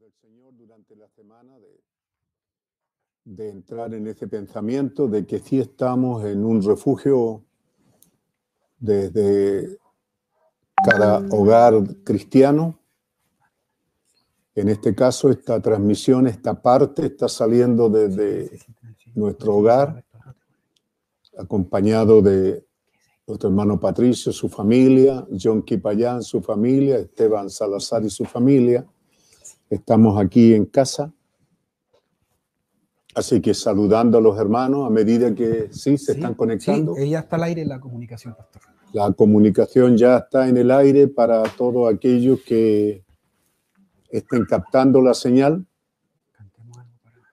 del Señor durante la semana de, entrar en ese pensamiento de que si estamos en un refugio desde cada hogar cristiano. En este caso, esta transmisión, esta parte está saliendo desde nuestro hogar, acompañado de nuestro hermano Patricio, su familia, John Kipayán, su familia, Esteban Salazar y su familia, Estamos aquí en casa. Así que saludando a los hermanos a medida que sí se están conectando. Sí, eh, ya está al aire la comunicación, pastor. La comunicación ya está en el aire para todos aquellos que estén captando la señal.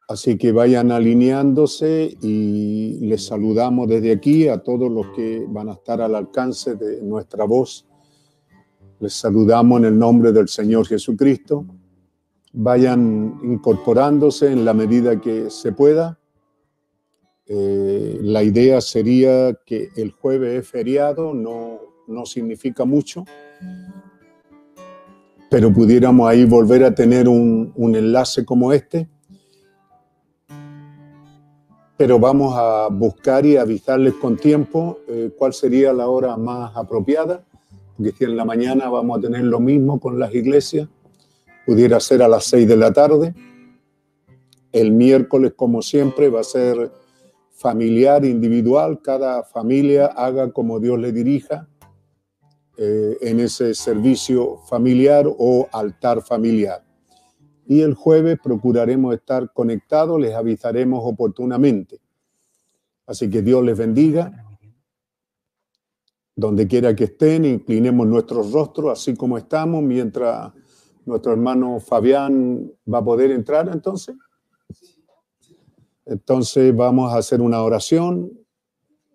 Así que vayan alineándose y les saludamos desde aquí a todos los que van a estar al alcance de nuestra voz. Les saludamos en el nombre del Señor Jesucristo vayan incorporándose en la medida que se pueda. Eh, la idea sería que el jueves es feriado, no, significa mucho, pero pudiéramos ahí volver a tener un, enlace como este. Pero vamos a buscar y avisarles con tiempo eh, cuál sería la hora más apropiada, porque si en la mañana vamos a tener lo mismo con las iglesias, pudiera ser a las 6 de la tarde. El miércoles, como siempre, va a ser familiar, individual, cada familia haga como Dios le dirija eh, en ese servicio familiar o altar familiar. Y el jueves procuraremos estar conectados, les avisaremos oportunamente. Así que Dios les bendiga. Donde quiera que estén, inclinemos nuestros rostros así como estamos mientras nuestro hermano Fabián va a poder entrar entonces. Entonces vamos a hacer una oración.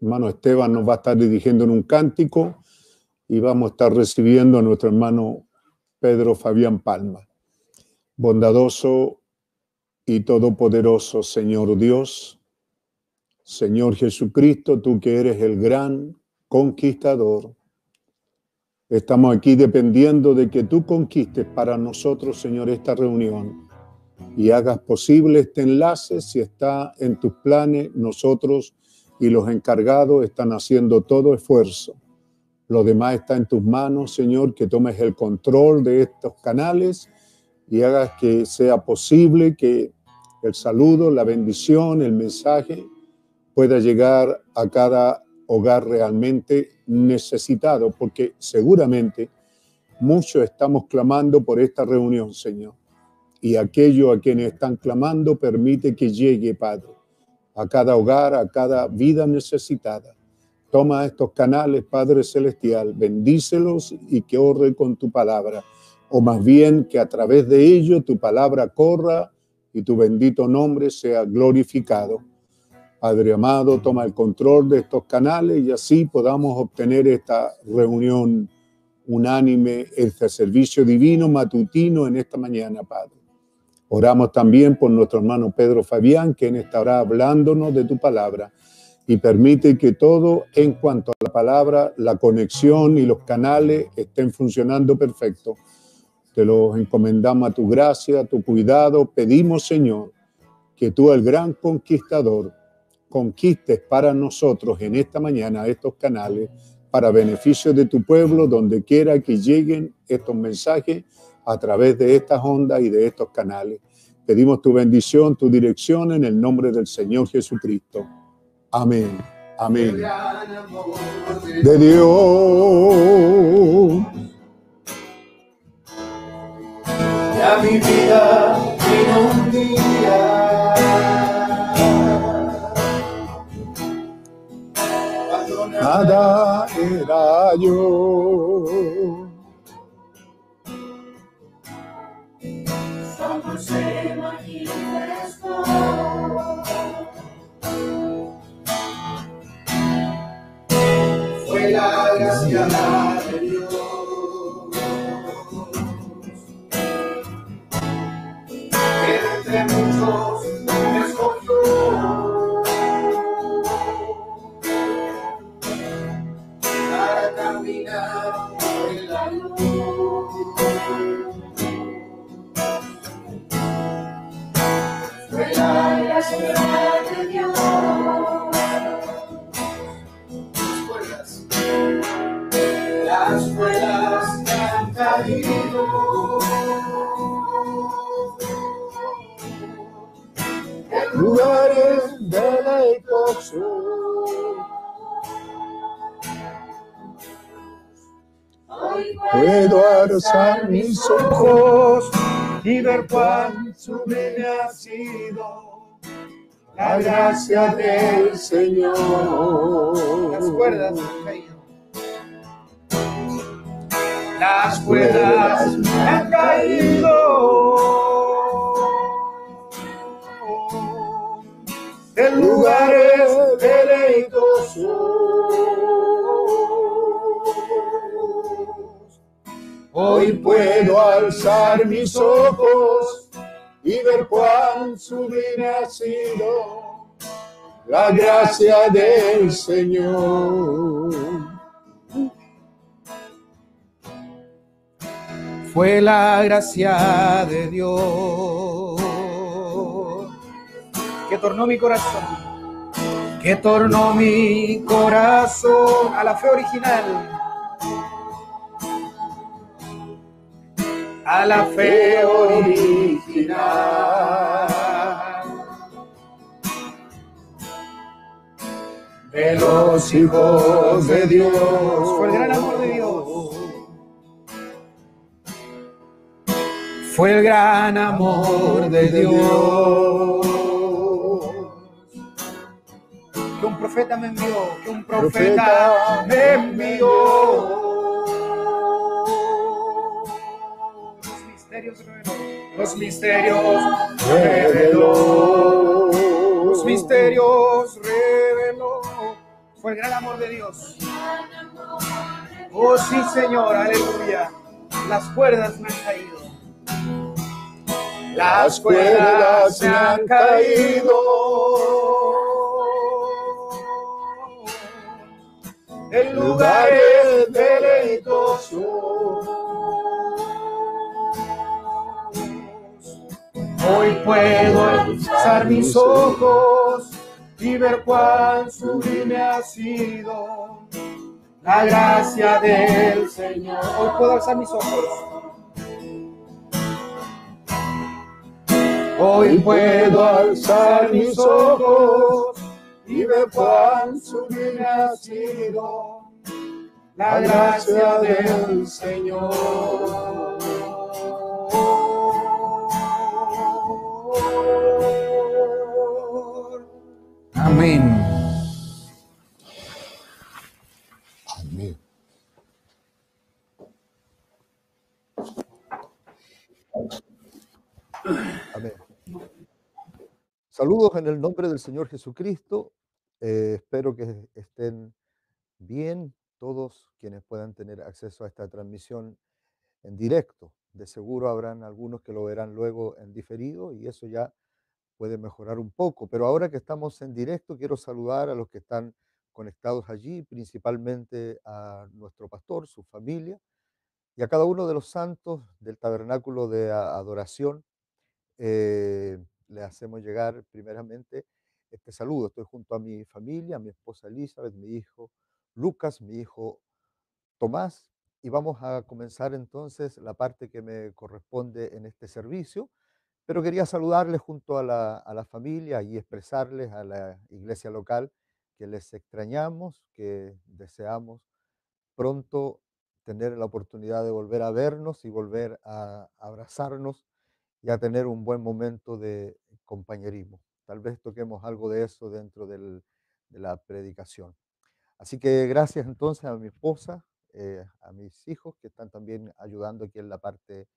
Hermano Esteban nos va a estar dirigiendo en un cántico y vamos a estar recibiendo a nuestro hermano Pedro Fabián Palma. Bondadoso y todopoderoso Señor Dios, Señor Jesucristo, tú que eres el gran conquistador, Estamos aquí dependiendo de que tú conquistes para nosotros, Señor, esta reunión y hagas posible este enlace si está en tus planes. Nosotros y los encargados están haciendo todo esfuerzo. Lo demás está en tus manos, Señor, que tomes el control de estos canales y hagas que sea posible que el saludo, la bendición, el mensaje pueda llegar a cada hogar realmente necesitado, porque seguramente muchos estamos clamando por esta reunión, Señor. Y aquello a quienes están clamando, permite que llegue, Padre, a cada hogar, a cada vida necesitada. Toma estos canales, Padre Celestial, bendícelos y que orre con tu palabra. O más bien que a través de ello tu palabra corra y tu bendito nombre sea glorificado Padre amado, toma el control de estos canales y así podamos obtener esta reunión unánime, este servicio divino matutino en esta mañana, Padre. Oramos también por nuestro hermano Pedro Fabián, quien estará hablándonos de tu palabra y permite que todo en cuanto a la palabra, la conexión y los canales estén funcionando perfecto. Te los encomendamos a tu gracia, a tu cuidado. Pedimos, Señor, que tú, el gran conquistador, conquistes para nosotros en esta mañana estos canales para beneficio de tu pueblo, donde quiera que lleguen estos mensajes a través de estas ondas y de estos canales. Pedimos tu bendición, tu dirección en el nombre del Señor Jesucristo. Amén. Amén. De Dios. mi vida un día. nada era yo. Santo que manifestó. Fue la gracia. lugares de la Hoy Puedo alzar mis ojos y ver cuán me ha sido la gracia del Señor. Las cuerdas Las cuerdas han caído en lugares deleitosos. Hoy puedo alzar mis ojos y ver cuán sublime ha sido la gracia del Señor. Fue la gracia de Dios que tornó mi corazón, que tornó mi corazón a la fe original. A la fe original. De los hijos de Dios. Fue el gran amor de Dios. fue el gran amor de Dios. profeta me envió, que un profeta, me envió. Los misterios reveló, los misterios reveló, los misterios reveló. Fue el gran amor de Dios. Oh sí, Señor, aleluya. Las cuerdas me han caído. Las cuerdas se han caído el lugar lugares deleitosos. Hoy puedo alzar mis ojos y ver cuán sublime ha sido la gracia del Señor. Hoy puedo alzar mis ojos. Hoy puedo alzar mis ojos Vive de su sublime ha sido la gracia del Señor. Amén. Saludos en el nombre del Señor Jesucristo. Eh, espero que estén bien todos quienes puedan tener acceso a esta transmisión en directo. De seguro habrán algunos que lo verán luego en diferido y eso ya puede mejorar un poco. Pero ahora que estamos en directo, quiero saludar a los que están conectados allí, principalmente a nuestro pastor, su familia y a cada uno de los santos del tabernáculo de adoración. Eh, le hacemos llegar primeramente este saludo. Estoy junto a mi familia, mi esposa Elizabeth, mi hijo Lucas, mi hijo Tomás, y vamos a comenzar entonces la parte que me corresponde en este servicio. Pero quería saludarles junto a la, a la familia y expresarles a la iglesia local que les extrañamos, que deseamos pronto tener la oportunidad de volver a vernos y volver a abrazarnos y a tener un buen momento de compañerismo. Tal vez toquemos algo de eso dentro de la predicación. Así que gracias entonces a mi esposa, eh, a mis hijos que están también ayudando aquí en la parte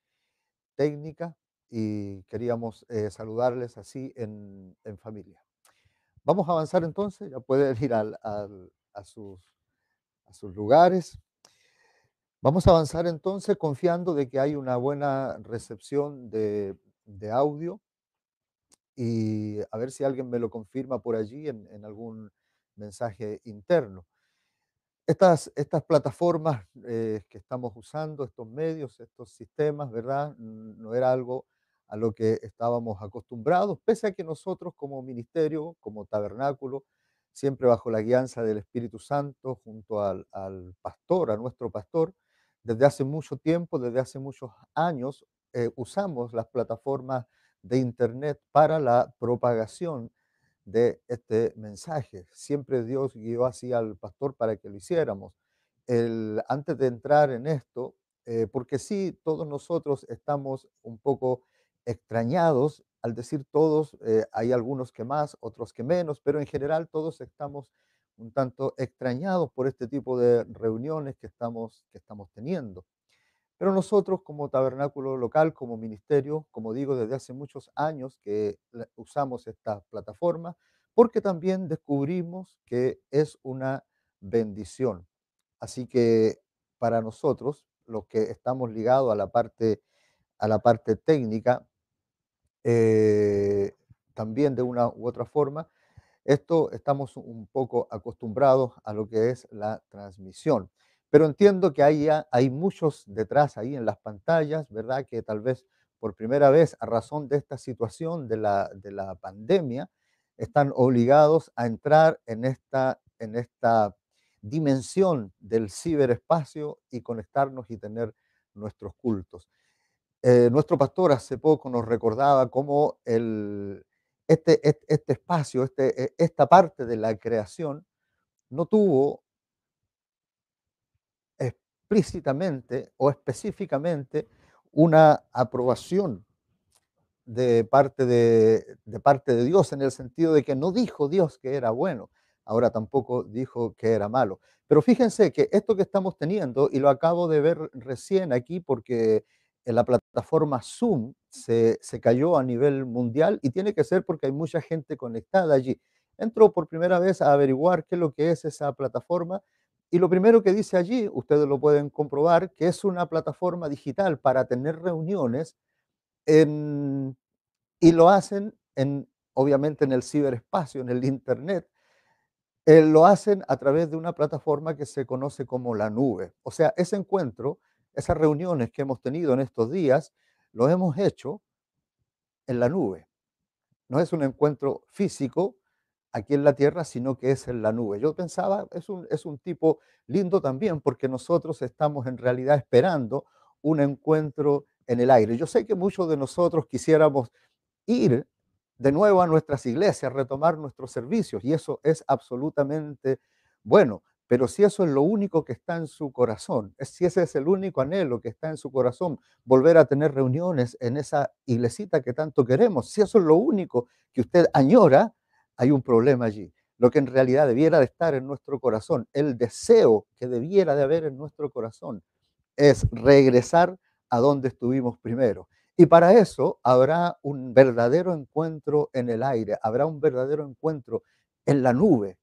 técnica y queríamos eh, saludarles así en, familia. Vamos a avanzar entonces, ya pueden ir a, sus, a sus lugares. Vamos a avanzar entonces confiando de que hay una buena recepción de, audio y a ver si alguien me lo confirma por allí en, algún mensaje interno. Estas, estas plataformas eh, que estamos usando, estos medios, estos sistemas, ¿verdad? No era algo a lo que estábamos acostumbrados, pese a que nosotros como ministerio, como tabernáculo, siempre bajo la guianza del Espíritu Santo, junto al, al pastor, a nuestro pastor, desde hace mucho tiempo, desde hace muchos años, eh, usamos las plataformas de Internet para la propagación de este mensaje. Siempre Dios guió así al pastor para que lo hiciéramos. antes de entrar en esto, eh, porque sí, todos nosotros estamos un poco extrañados, al decir todos, eh, hay algunos que más, otros que menos, pero en general todos estamos un tanto extrañados por este tipo de reuniones que estamos, que estamos teniendo. Pero nosotros como tabernáculo local, como ministerio, como digo, desde hace muchos años que usamos esta plataforma, porque también descubrimos que es una bendición. Así que para nosotros, los que estamos ligados a la parte, a la parte técnica, eh, también de una u otra forma, esto estamos un poco acostumbrados a lo que es la transmisión. Pero entiendo que hay, ah, hay muchos detrás ahí en las pantallas, ¿verdad? Que tal vez por primera vez, a razón de esta situación de la, pandemia, están obligados a entrar en esta, en esta dimensión del ciberespacio y conectarnos y tener nuestros cultos. Eh, nuestro pastor hace poco nos recordaba cómo el, este, este, espacio, este, e, esta parte de la creación, no tuvo explícitamente o específicamente una aprobación de parte de parte de Dios, en el sentido de que no dijo Dios que era bueno, ahora tampoco dijo que era malo. Pero fíjense que esto que estamos teniendo, y lo acabo de ver recién aquí porque la plataforma Zoom se, cayó a nivel mundial y tiene que ser porque hay mucha gente conectada allí. Entró por primera vez a averiguar qué es lo que es esa plataforma y lo primero que dice allí, ustedes lo pueden comprobar, que es una plataforma digital para tener reuniones y lo hacen en, obviamente en el ciberespacio, en el Internet. Eh, lo hacen a través de una plataforma que se conoce como la nube. O sea, ese encuentro esas reuniones que hemos tenido en estos días, lo hemos hecho en la nube. No es un encuentro físico aquí en la tierra, sino que es en la nube. Yo pensaba, es un, es un tipo lindo también, porque nosotros estamos en realidad esperando un encuentro en el aire. Yo sé que muchos de nosotros quisiéramos ir de nuevo a nuestras iglesias, retomar nuestros servicios, y eso es absolutamente bueno. Pero si eso es lo único que está en su corazón, si ese es el único anhelo que está en su corazón, volver a tener reuniones en esa iglesita que tanto queremos, si eso es lo único que usted añora, hay un problema allí. Lo que en realidad debiera de estar en nuestro corazón, el deseo que debiera de haber en nuestro corazón, es regresar a donde estuvimos primero. Y para eso habrá un verdadero encuentro en el aire, habrá un verdadero encuentro en la nube,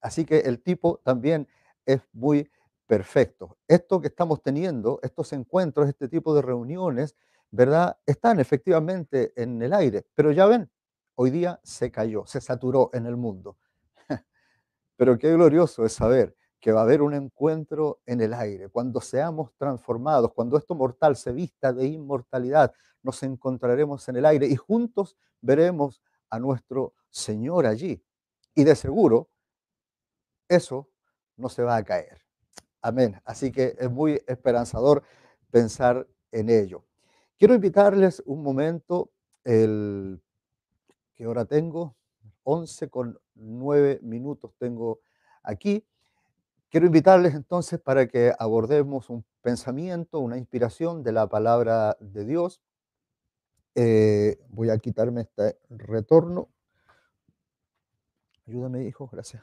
Así que el tipo también es muy perfecto. Esto que estamos teniendo, estos encuentros, este tipo de reuniones, ¿verdad? Están efectivamente en el aire, pero ya ven, hoy día se cayó, se saturó en el mundo. pero qué glorioso es saber que va a haber un encuentro en el aire, cuando seamos transformados, cuando esto mortal se vista de inmortalidad, nos encontraremos en el aire y juntos veremos a nuestro Señor allí. Y de seguro eso no se va a caer. Amén. Así que es muy esperanzador pensar en ello. Quiero invitarles un momento, el, ¿qué hora tengo? 11 con 9 minutos tengo aquí. Quiero invitarles entonces para que abordemos un pensamiento, una inspiración de la palabra de Dios. Eh, voy a quitarme este retorno. Ayúdame, hijo, gracias.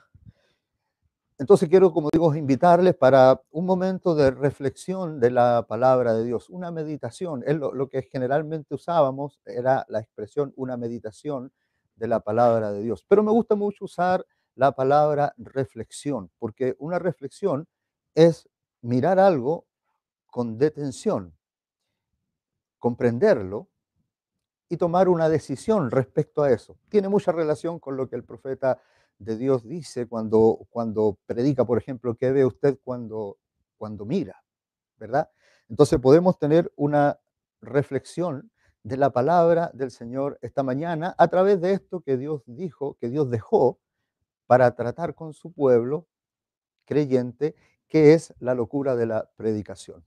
Entonces quiero, como digo, invitarles para un momento de reflexión de la palabra de Dios, una meditación. Es lo, lo, que generalmente usábamos era la expresión una meditación de la palabra de Dios. Pero me gusta mucho usar la palabra reflexión, porque una reflexión es mirar algo con detención, comprenderlo y tomar una decisión respecto a eso. Tiene mucha relación con lo que el profeta de Dios dice cuando, cuando predica, por ejemplo, que ve usted cuando, cuando mira, ¿verdad? Entonces podemos tener una reflexión de la palabra del Señor esta mañana a través de esto que Dios dijo, que Dios dejó para tratar con su pueblo creyente, que es la locura de la predicación.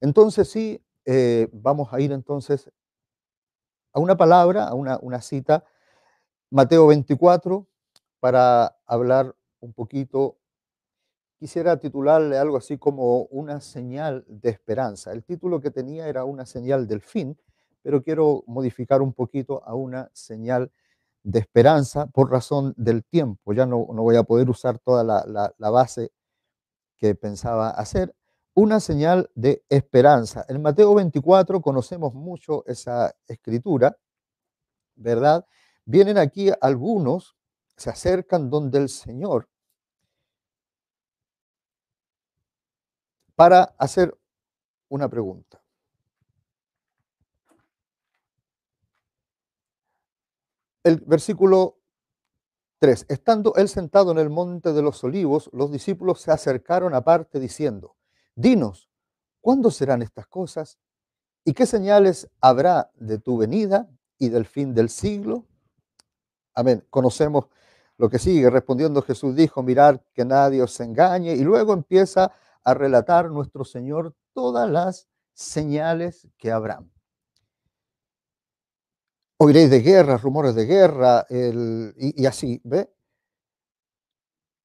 Entonces sí, eh, vamos a ir entonces a una palabra, a una, una cita, Mateo 24, para hablar un poquito, quisiera titularle algo así como una señal de esperanza. El título que tenía era una señal del fin, pero quiero modificar un poquito a una señal de esperanza por razón del tiempo. Ya no, voy a poder usar toda la, la base que pensaba hacer. Una señal de esperanza. En Mateo 24 conocemos mucho esa escritura, ¿verdad? Vienen aquí algunos se acercan donde el Señor para hacer una pregunta. El versículo 3. Estando él sentado en el monte de los olivos, los discípulos se acercaron aparte diciendo, Dinos, ¿cuándo serán estas cosas? ¿Y qué señales habrá de tu venida y del fin del siglo? Amén. Conocemos lo que sigue, respondiendo Jesús dijo, mirad que nadie os engañe y luego empieza a relatar nuestro Señor todas las señales que habrán. Oiréis de guerra, rumores de guerra y, y así, ¿ve?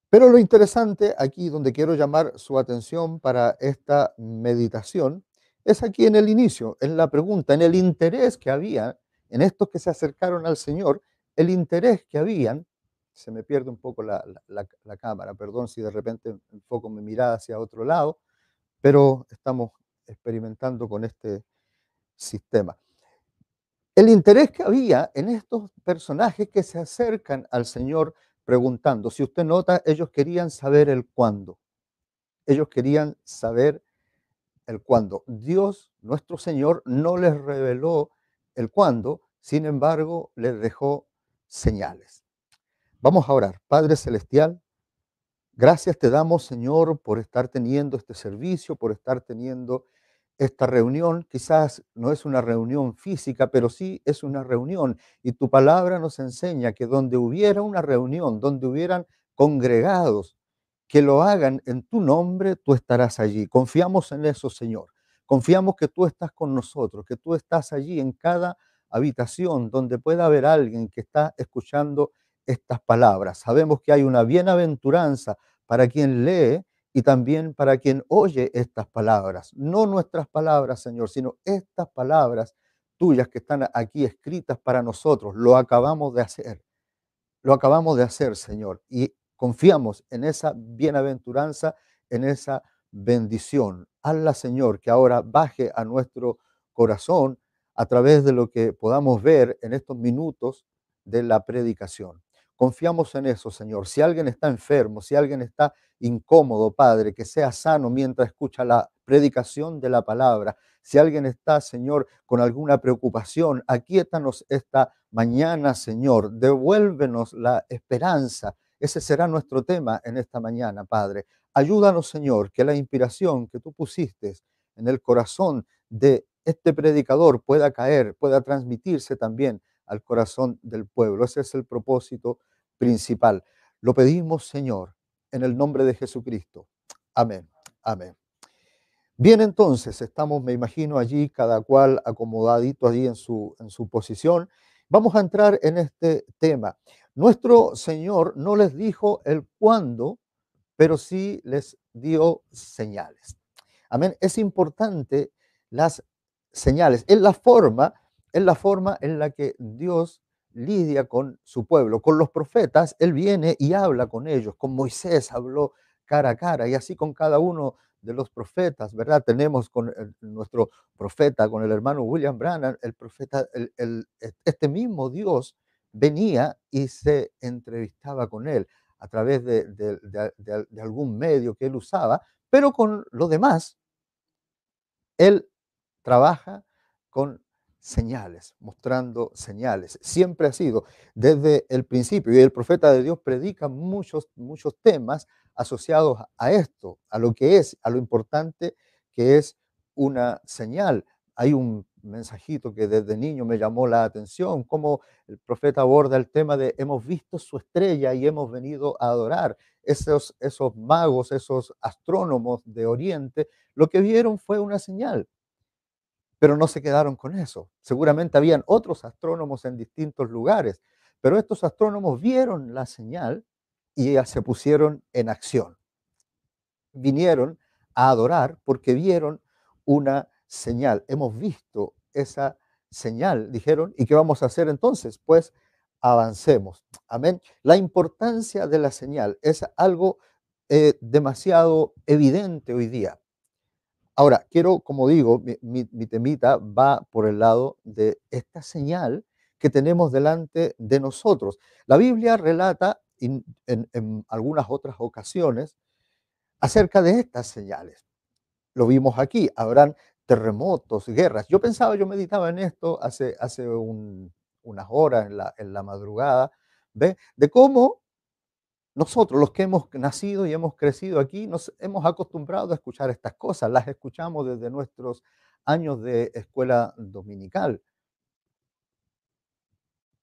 Pero lo interesante aquí, donde quiero llamar su atención para esta meditación, es aquí en el inicio, en la pregunta, en el interés que había en estos que se acercaron al Señor, el interés que habían se me pierde un poco la, cámara. Perdón si de repente enfoco mi mirada hacia otro lado, pero estamos experimentando con este sistema. El interés que había en estos personajes que se acercan al Señor preguntando, si usted nota, ellos querían saber el cuándo. Ellos querían saber el cuándo. Dios, nuestro Señor, no les reveló el cuándo, sin embargo, les dejó señales. Vamos a orar. Padre Celestial, gracias te damos, Señor, por estar teniendo este servicio, por estar teniendo esta reunión. Quizás no es una reunión física, pero sí es una reunión. Y tu palabra nos enseña que donde hubiera una reunión, donde hubieran congregados que lo hagan en tu nombre, tú estarás allí. Confiamos en eso, Señor. Confiamos que tú estás con nosotros, que tú estás allí en cada habitación donde pueda haber alguien que está escuchando estas palabras. Sabemos que hay una bienaventuranza para quien lee y también para quien oye estas palabras. No nuestras palabras, Señor, sino estas palabras tuyas que están aquí escritas para nosotros. Lo acabamos de hacer. Lo acabamos de hacer, Señor. Y confiamos en esa bienaventuranza, en esa bendición. Hazla, Señor, que ahora baje a nuestro corazón a través de lo que podamos ver en estos minutos de la predicación. Confiamos en eso, Señor. Si alguien está enfermo, si alguien está incómodo, Padre, que sea sano mientras escucha la predicación de la palabra. Si alguien está, Señor, con alguna preocupación, aquíétanos esta mañana, Señor. Devuélvenos la esperanza. Ese será nuestro tema en esta mañana, Padre. Ayúdanos, Señor, que la inspiración que tú pusiste en el corazón de este predicador pueda caer, pueda transmitirse también al corazón del pueblo. Ese es el propósito principal. Lo pedimos, Señor, en el nombre de Jesucristo. Amén. Amén. Bien, entonces, estamos, me imagino, allí, cada cual acomodadito allí en su, en su posición. Vamos a entrar en este tema. Nuestro Señor no les dijo el cuándo, pero sí les dio señales. Amén. Es importante las señales. Es la forma es la forma en la que Dios lidia con su pueblo. Con los profetas, Él viene y habla con ellos. Con Moisés habló cara a cara y así con cada uno de los profetas, ¿verdad? Tenemos con nuestro profeta, con el hermano William Brannan, el profeta, e, este mismo Dios venía y se entrevistaba con él a través de, de algún medio que él usaba, pero con lo demás, él trabaja con señales, mostrando señales. Siempre ha sido desde el principio. Y el profeta de Dios predica muchos, muchos temas asociados a esto, a lo que es, a lo importante que es una señal. Hay un mensajito que desde niño me llamó la atención, cómo el profeta aborda el tema de hemos visto su estrella y hemos venido a adorar. Esos, esos magos, esos astrónomos de Oriente, lo que vieron fue una señal. Pero no se quedaron con eso. Seguramente habían otros astrónomos en distintos lugares, pero estos astrónomos vieron la señal y se pusieron en acción. Vinieron a adorar porque vieron una señal. Hemos visto esa señal, dijeron, ¿y qué vamos a hacer entonces? Pues avancemos. Amén. La importancia de la señal es algo eh, demasiado evidente hoy día. Ahora, quiero, como digo, mi, temita va por el lado de esta señal que tenemos delante de nosotros. La Biblia relata en, algunas otras ocasiones acerca de estas señales. Lo vimos aquí, habrán terremotos, guerras. Yo pensaba, yo meditaba en esto hace, hace unas horas en la, madrugada, ¿ve? de cómo nosotros, los que hemos nacido y hemos crecido aquí, nos hemos acostumbrado a escuchar estas cosas, las escuchamos desde nuestros años de escuela dominical.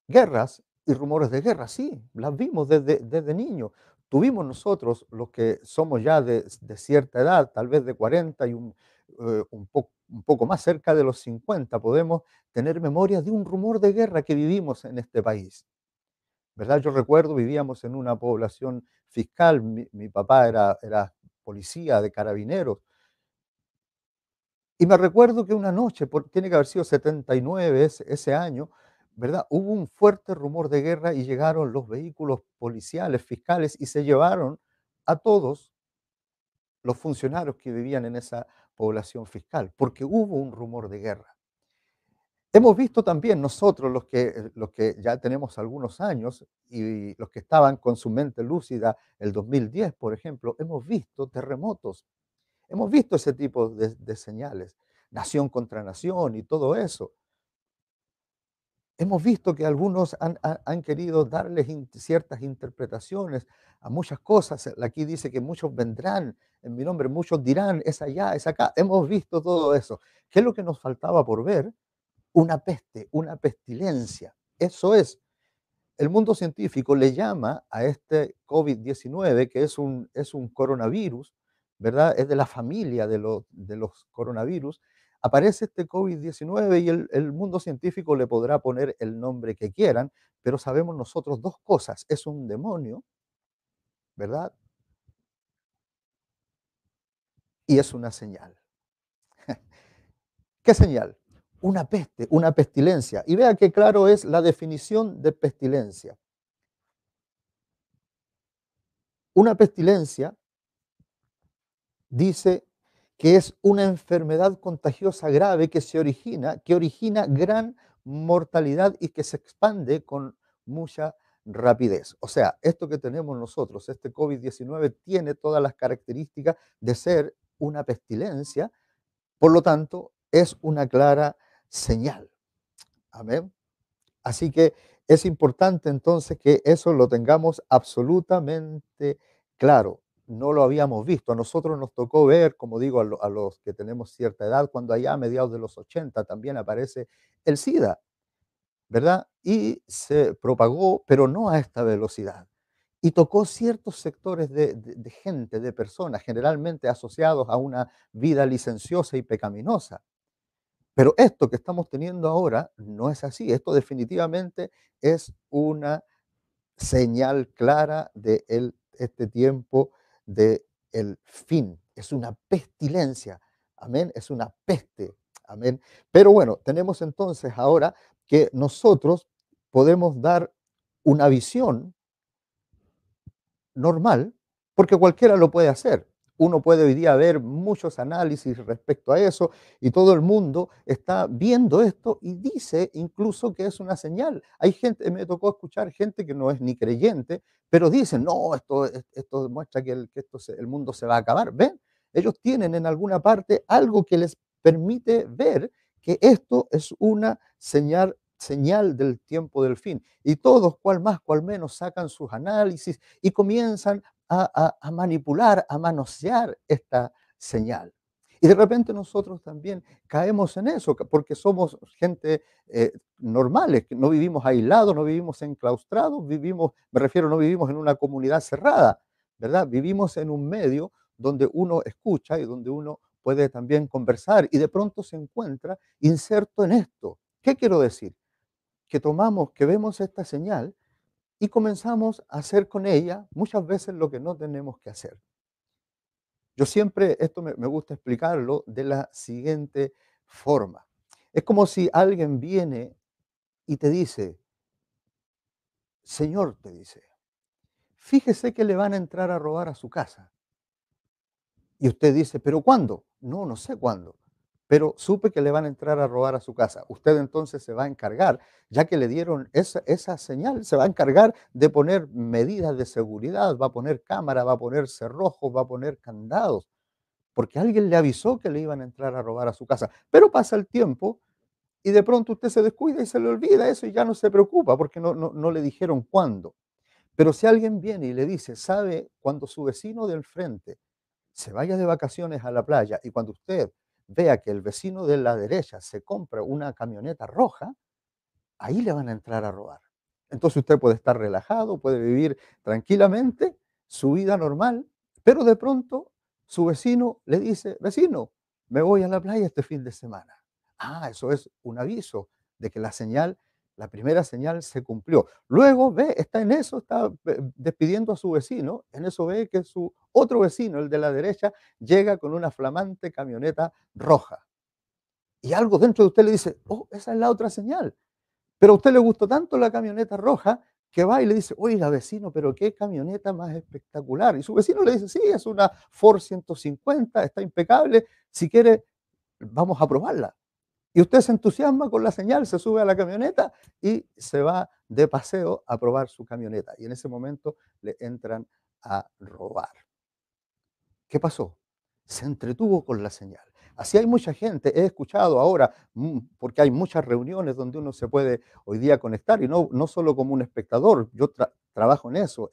Guerras y rumores de guerra, sí, las vimos desde, desde niños. Tuvimos nosotros, los que somos ya de, cierta edad, tal vez de 40 y un, eh, un poco más cerca de los 50, podemos tener memoria de un rumor de guerra que vivimos en este país. ¿verdad? Yo recuerdo, vivíamos en una población fiscal, mi, papá era, policía de carabineros, y me recuerdo que una noche, tiene que haber sido 79 ese, ese, año, ¿verdad? Hubo un fuerte rumor de guerra y llegaron los vehículos policiales, fiscales, y se llevaron a todos los funcionarios que vivían en esa población fiscal, porque hubo un rumor de guerra. Hemos visto también nosotros, los que, eh, los que ya tenemos algunos años y los que estaban con su mente lúcida el 2010, por ejemplo, hemos visto terremotos, hemos visto ese tipo de, señales, nación contra nación y todo eso. Hemos visto que algunos han, han, querido darles ciertas interpretaciones a muchas cosas. Aquí dice que muchos vendrán en mi nombre, muchos dirán, es allá, es acá. Hemos visto todo eso. ¿Qué es lo que nos faltaba por ver? una peste, una pestilencia. Eso es. El mundo científico le llama a este COVID-19, que es un, es un coronavirus, ¿verdad? Es de la familia de, los coronavirus. Aparece este COVID-19 y el mundo científico le podrá poner el nombre que quieran, pero sabemos nosotros dos cosas. Es un demonio, ¿verdad? Y es una señal. ¿Qué señal? una peste, una pestilencia. Y vea qué claro es la definición de pestilencia. Una pestilencia dice que es una enfermedad contagiosa grave que se origina, que origina gran mortalidad y que se expande con mucha rapidez. O sea, esto que tenemos nosotros, este COVID-19 tiene todas las características de ser una pestilencia, por lo tanto, es una clara señal. Amén. Así que es importante entonces que eso lo tengamos absolutamente claro. No lo habíamos visto. A nosotros nos tocó ver, como digo, a, los que tenemos cierta edad, cuando allá a mediados de los 80 también aparece el SIDA, ¿verdad? Y se propagó, pero no a esta velocidad y tocó ciertos sectores de, gente, de personas, generalmente asociados a una vida licenciosa y pecaminosa. Pero esto que estamos teniendo ahora no es así. Esto definitivamente es una señal clara de este tiempo de el fin. Es una pestilencia. Amén. Es una peste. Amén. Pero bueno, tenemos entonces ahora que nosotros podemos dar una visión normal, porque cualquiera lo puede hacer. Uno puede hoy día ver muchos análisis respecto a eso y todo el mundo está viendo esto y dice incluso que es una señal. Hay gente, me tocó escuchar gente que no es ni creyente, pero dicen, no, esto, esto demuestra que, el, esto el mundo se va a acabar. ¿Ven? Ellos tienen en alguna parte algo que les permite ver que esto es una señal señal del tiempo del fin. Y todos, cual más, cual menos, sacan sus análisis y comienzan a, manipular, a manosear esta señal. Y de repente nosotros también caemos en eso, porque somos gente eh, que no vivimos aislados, no vivimos enclaustrados, vivimos, me refiero, no vivimos en una comunidad cerrada, ¿verdad? Vivimos en un medio donde uno escucha y donde uno puede también conversar y de pronto se encuentra inserto en esto. ¿Qué quiero decir? Que tomamos, que vemos esta señal y comenzamos a hacer con ella muchas veces lo que no tenemos que hacer. Yo siempre, esto me, gusta explicarlo de la siguiente forma. Es como si alguien viene y te dice, Señor, te dice, fíjese que le van a entrar a robar a su casa. Y usted dice, ¿pero cuándo? No, no sé cuándo pero supe que le van a entrar a robar a su casa. Usted entonces se va a encargar, ya que le dieron esa, señal, se va a encargar de poner medidas de seguridad, va a poner cámara, va a poner cerrojos, va a poner candados, porque alguien le avisó que le iban a entrar a robar a su casa. Pero pasa el tiempo y de pronto usted se descuida y se le olvida eso y ya no se preocupa porque no, no, no le dijeron cuándo. Pero si alguien viene y le dice, sabe, cuando su vecino del frente se vaya de vacaciones a la playa y cuando usted vea que el vecino de la derecha se compra una camioneta roja, ahí le van a entrar a robar. Entonces usted puede estar relajado, puede vivir tranquilamente su vida normal, pero de pronto su vecino le dice, vecino, me voy a la playa este fin de semana. Ah, eso es un aviso de que la señal la primera señal se cumplió. Luego ve, está en eso, está eh, despidiendo a su vecino. En eso ve que su otro vecino, el de la derecha, llega con una flamante camioneta roja. Y algo dentro de usted le dice, oh, esa es la otra señal. Pero a usted le gustó tanto la camioneta roja que va y le dice, oiga vecino, pero qué camioneta más espectacular. Y su vecino le dice, sí, es una Ford 150, está impecable, si quiere, vamos a probarla. Y usted se entusiasma con la señal, se sube a la camioneta y se va de paseo a probar su camioneta. Y en ese momento le entran a robar. ¿Qué pasó? Se entretuvo con la señal. Así hay mucha gente, he escuchado ahora, mm, porque hay muchas reuniones donde uno se puede hoy día conectar y no, no solo como un espectador, yo trabajo en eso,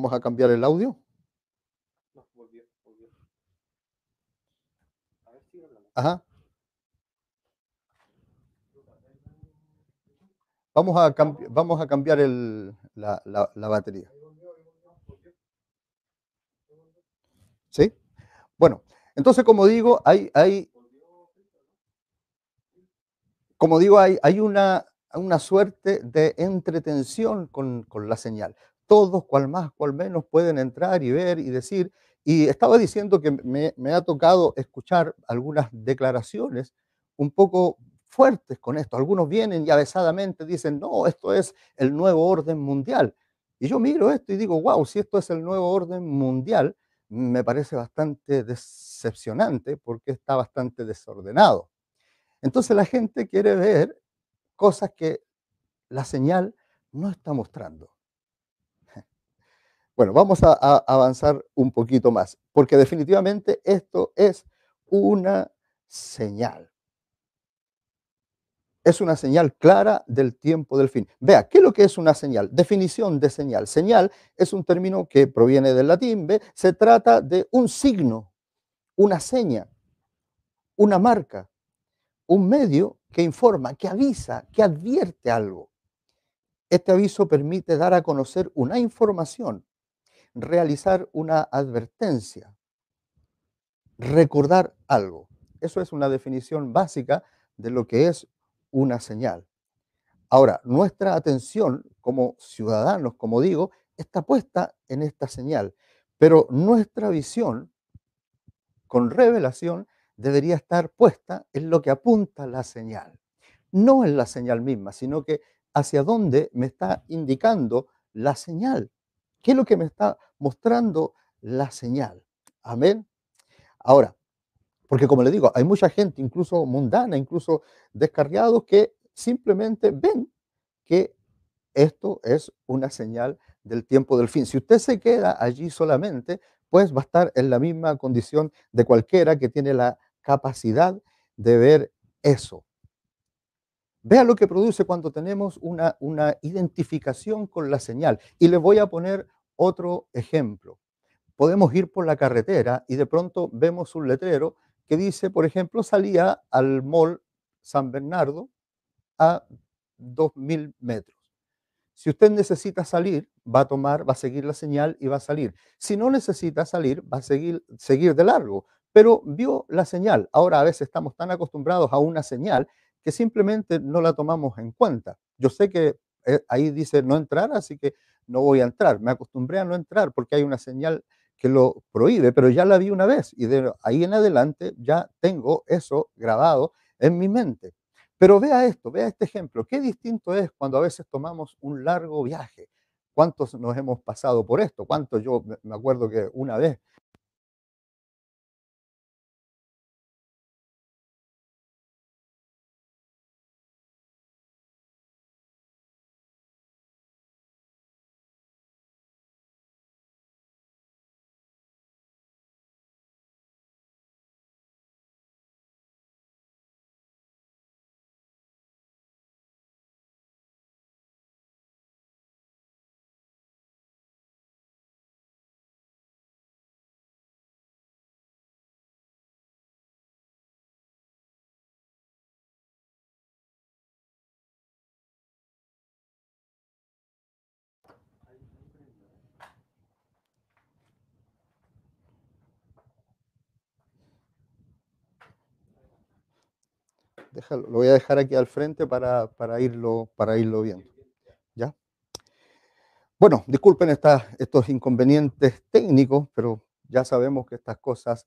Vamos a cambiar el audio. Ajá. Vamos a, vamos a cambiar el, la, batería. ¿Sí? Bueno, entonces como digo, hay, hay como digo, hay, hay una, una suerte de entretención con, con, la señal todos, cual más, cual menos, pueden entrar y ver y decir. Y estaba diciendo que me, ha tocado escuchar algunas declaraciones un poco fuertes con esto. Algunos vienen y avesadamente dicen, no, esto es el nuevo orden mundial. Y yo miro esto y digo, wow, si esto es el nuevo orden mundial, me parece bastante decepcionante porque está bastante desordenado. Entonces la gente quiere ver cosas que la señal no está mostrando. Bueno, vamos a, avanzar un poquito más, porque definitivamente esto es una señal. Es una señal clara del tiempo del fin. Vea, ¿qué es lo que es una señal? Definición de señal. Señal es un término que proviene del latín, ¿ve? se trata de un signo, una seña, una marca, un medio que informa, que avisa, que advierte algo. Este aviso permite dar a conocer una información realizar una advertencia, recordar algo. Eso es una definición básica de lo que es una señal. Ahora, nuestra atención como ciudadanos, como digo, está puesta en esta señal, pero nuestra visión con revelación debería estar puesta en lo que apunta la señal. No en la señal misma, sino que hacia dónde me está indicando la señal. ¿Qué es lo que me está mostrando la señal? Amén. Ahora, porque como le digo, hay mucha gente, incluso mundana, incluso descarriados, que simplemente ven que esto es una señal del tiempo del fin. Si usted se queda allí solamente, pues va a estar en la misma condición de cualquiera que tiene la capacidad de ver eso. Vea lo que produce cuando tenemos una, una identificación con la señal. Y le voy a poner otro ejemplo. Podemos ir por la carretera y de pronto vemos un letrero que dice, por ejemplo, salía al mall San Bernardo a 2.000 metros. Si usted necesita salir, va a tomar, va a seguir la señal y va a salir. Si no necesita salir, va a seguir, seguir de largo, pero vio la señal. Ahora a veces estamos tan acostumbrados a una señal que simplemente no la tomamos en cuenta. Yo sé que eh, ahí dice no entrar, así que no voy a entrar. Me acostumbré a no entrar porque hay una señal que lo prohíbe, pero ya la vi una vez y de ahí en adelante ya tengo eso grabado en mi mente. Pero vea esto, vea este ejemplo. Qué distinto es cuando a veces tomamos un largo viaje. ¿Cuántos nos hemos pasado por esto? ¿Cuántos yo me acuerdo que una vez lo voy a dejar aquí al frente para, irlo, para irlo viendo. ¿Ya? Bueno, disculpen estos inconvenientes técnicos, pero ya sabemos que estas cosas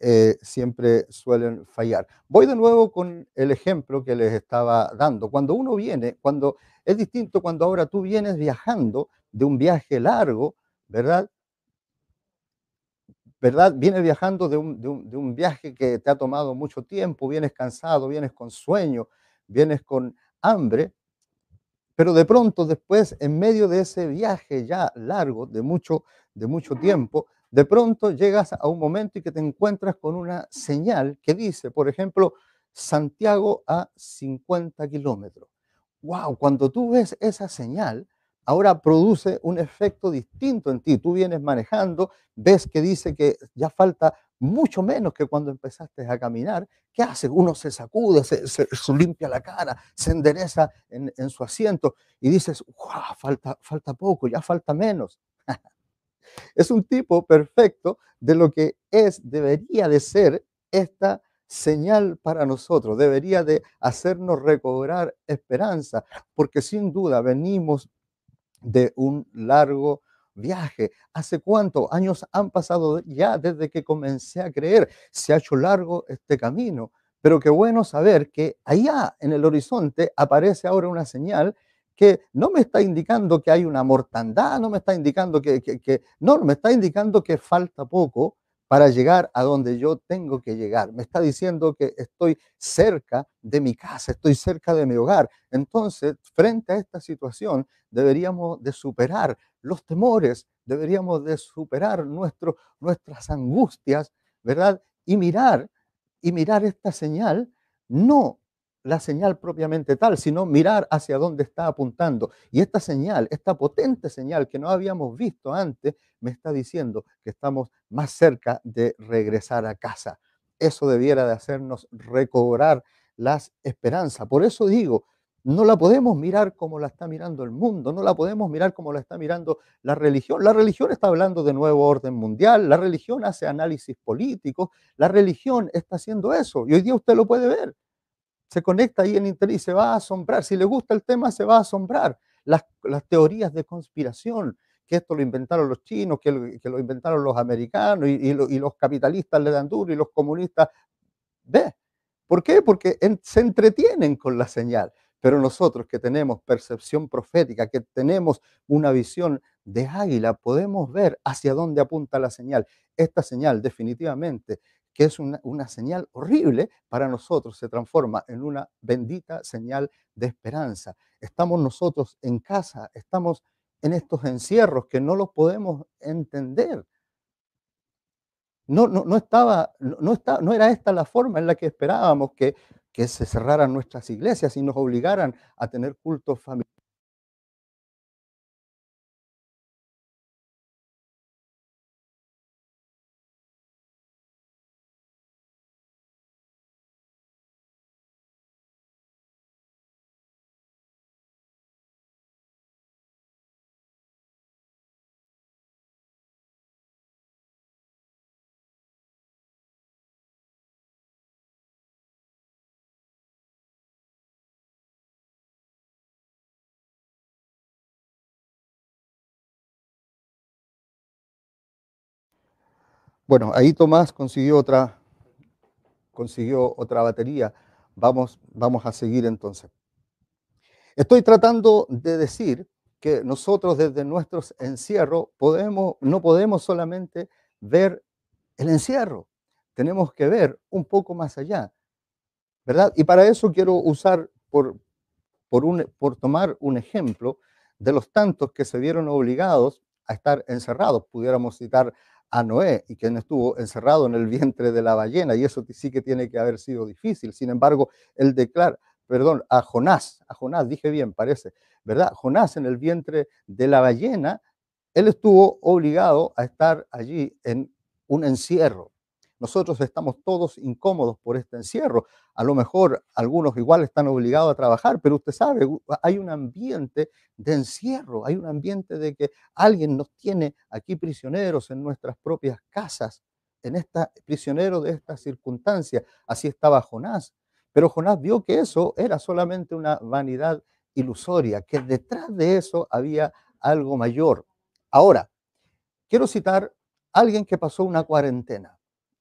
eh, siempre suelen fallar. Voy de nuevo con el ejemplo que les estaba dando. Cuando uno viene, cuando es distinto cuando ahora tú vienes viajando de un viaje largo, ¿verdad? ¿verdad? Vienes viajando de un, de un, viaje que te ha tomado mucho tiempo, vienes cansado, vienes con sueño, vienes con hambre, pero de pronto después, en medio de ese viaje ya largo, de mucho, de mucho tiempo, de pronto llegas a un momento y que te encuentras con una señal que dice, por ejemplo, Santiago a 50 kilómetros. ¡Wow! Cuando tú ves esa señal, ahora produce un efecto distinto en ti. Tú vienes manejando, ves que dice que ya falta mucho menos que cuando empezaste a caminar. ¿Qué hace? Uno se sacude, se, limpia la cara, se endereza en, su asiento y dices, falta, falta poco, ya falta menos. es un tipo perfecto de lo que es, debería de ser esta señal para nosotros, debería de hacernos recobrar esperanza, porque sin duda venimos de un largo viaje. ¿Hace cuántos años han pasado ya desde que comencé a creer? Se ha hecho largo este camino, pero qué bueno saber que allá en el horizonte aparece ahora una señal que no me está indicando que hay una mortandad, no me está indicando que, no, me está indicando que falta poco, para llegar a donde yo tengo que llegar. Me está diciendo que estoy cerca de mi casa, estoy cerca de mi hogar. Entonces, frente a esta situación, deberíamos de superar los temores, deberíamos de superar nuestras angustias, ¿verdad? Y mirar, y mirar esta señal no la señal propiamente tal, sino mirar hacia dónde está apuntando. Y esta señal, esta potente señal que no habíamos visto antes, me está diciendo que estamos más cerca de regresar a casa. Eso debiera de hacernos recobrar las esperanzas. Por eso digo, no la podemos mirar como la está mirando el mundo, no la podemos mirar como la está mirando la religión. La religión está hablando de nuevo orden mundial, la religión hace análisis político la religión está haciendo eso y hoy día usted lo puede ver se conecta ahí en Internet y se va a asombrar. Si le gusta el tema, se va a asombrar. Las, teorías de conspiración, que esto lo inventaron los chinos, que lo, inventaron los americanos y, los capitalistas le dan duro y los comunistas. ¿Ve? ¿Por qué? Porque se entretienen con la señal. Pero nosotros que tenemos percepción profética, que tenemos una visión de águila, podemos ver hacia dónde apunta la señal. Esta señal definitivamente que es una, señal horrible, para nosotros se transforma en una bendita señal de esperanza. Estamos nosotros en casa, estamos en estos encierros que no los podemos entender. No, no, no estaba, no, está, no era esta la forma en la que esperábamos que, que se cerraran nuestras iglesias y nos obligaran a tener cultos familiares Bueno, ahí Tomás consiguió otra, consiguió otra batería. Vamos, vamos a seguir entonces. Estoy tratando de decir que nosotros desde nuestros encierro podemos, no podemos solamente ver el encierro, tenemos que ver un poco más allá, ¿verdad? Y para eso quiero usar, por, por, un, por tomar un ejemplo de los tantos que se vieron obligados a estar encerrados. Pudiéramos citar a ah, Noé y quien estuvo encerrado en el vientre de la ballena, y eso sí que tiene que haber sido difícil. Sin embargo, él declara, perdón, a Jonás, a Jonás, dije bien, parece, ¿verdad? Jonás en el vientre de la ballena, él estuvo obligado a estar allí en un encierro, nosotros estamos todos incómodos por este encierro. A lo mejor algunos igual están obligados a trabajar, pero usted sabe, hay un ambiente de encierro, hay un ambiente de que alguien nos tiene aquí prisioneros en nuestras propias casas, en esta prisionero de esta circunstancia. Así estaba Jonás. Pero Jonás vio que eso era solamente una vanidad ilusoria, que detrás de eso había algo mayor. Ahora, quiero citar a alguien que pasó una cuarentena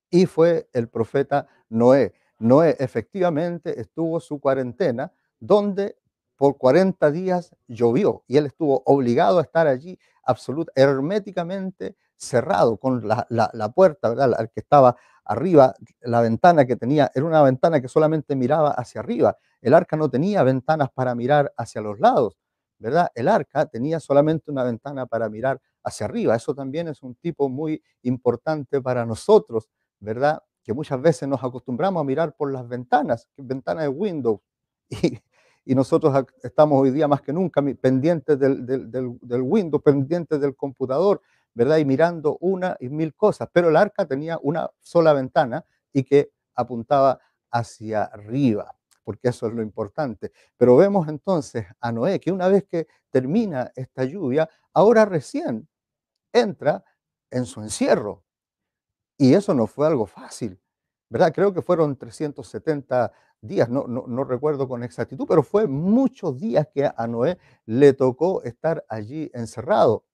y fue el profeta Noé. Noé efectivamente estuvo su cuarentena donde por 40 días llovió y él estuvo obligado a estar allí absolutamente herméticamente cerrado con la, puerta, ¿verdad? que estaba arriba, la ventana que tenía, era una ventana que solamente miraba hacia arriba. El arca no tenía ventanas para mirar hacia los lados, ¿verdad? El arca tenía solamente una ventana para mirar hacia arriba. Eso también es un tipo muy importante para nosotros, ¿verdad? Que muchas veces nos acostumbramos a mirar por las ventanas, ventanas de Windows, y, nosotros estamos hoy día más que nunca pendientes del, del, Windows, pendientes del computador, ¿verdad? Y mirando una y mil cosas, pero el arca tenía una sola ventana y que apuntaba hacia arriba, porque eso es lo importante. Pero vemos entonces a Noé que una vez que termina esta lluvia, ahora recién entra en su encierro, y eso no fue algo fácil, ¿verdad? Creo que fueron 370 días, no, recuerdo con exactitud, pero fue muchos días que a Noé le tocó estar allí encerrado.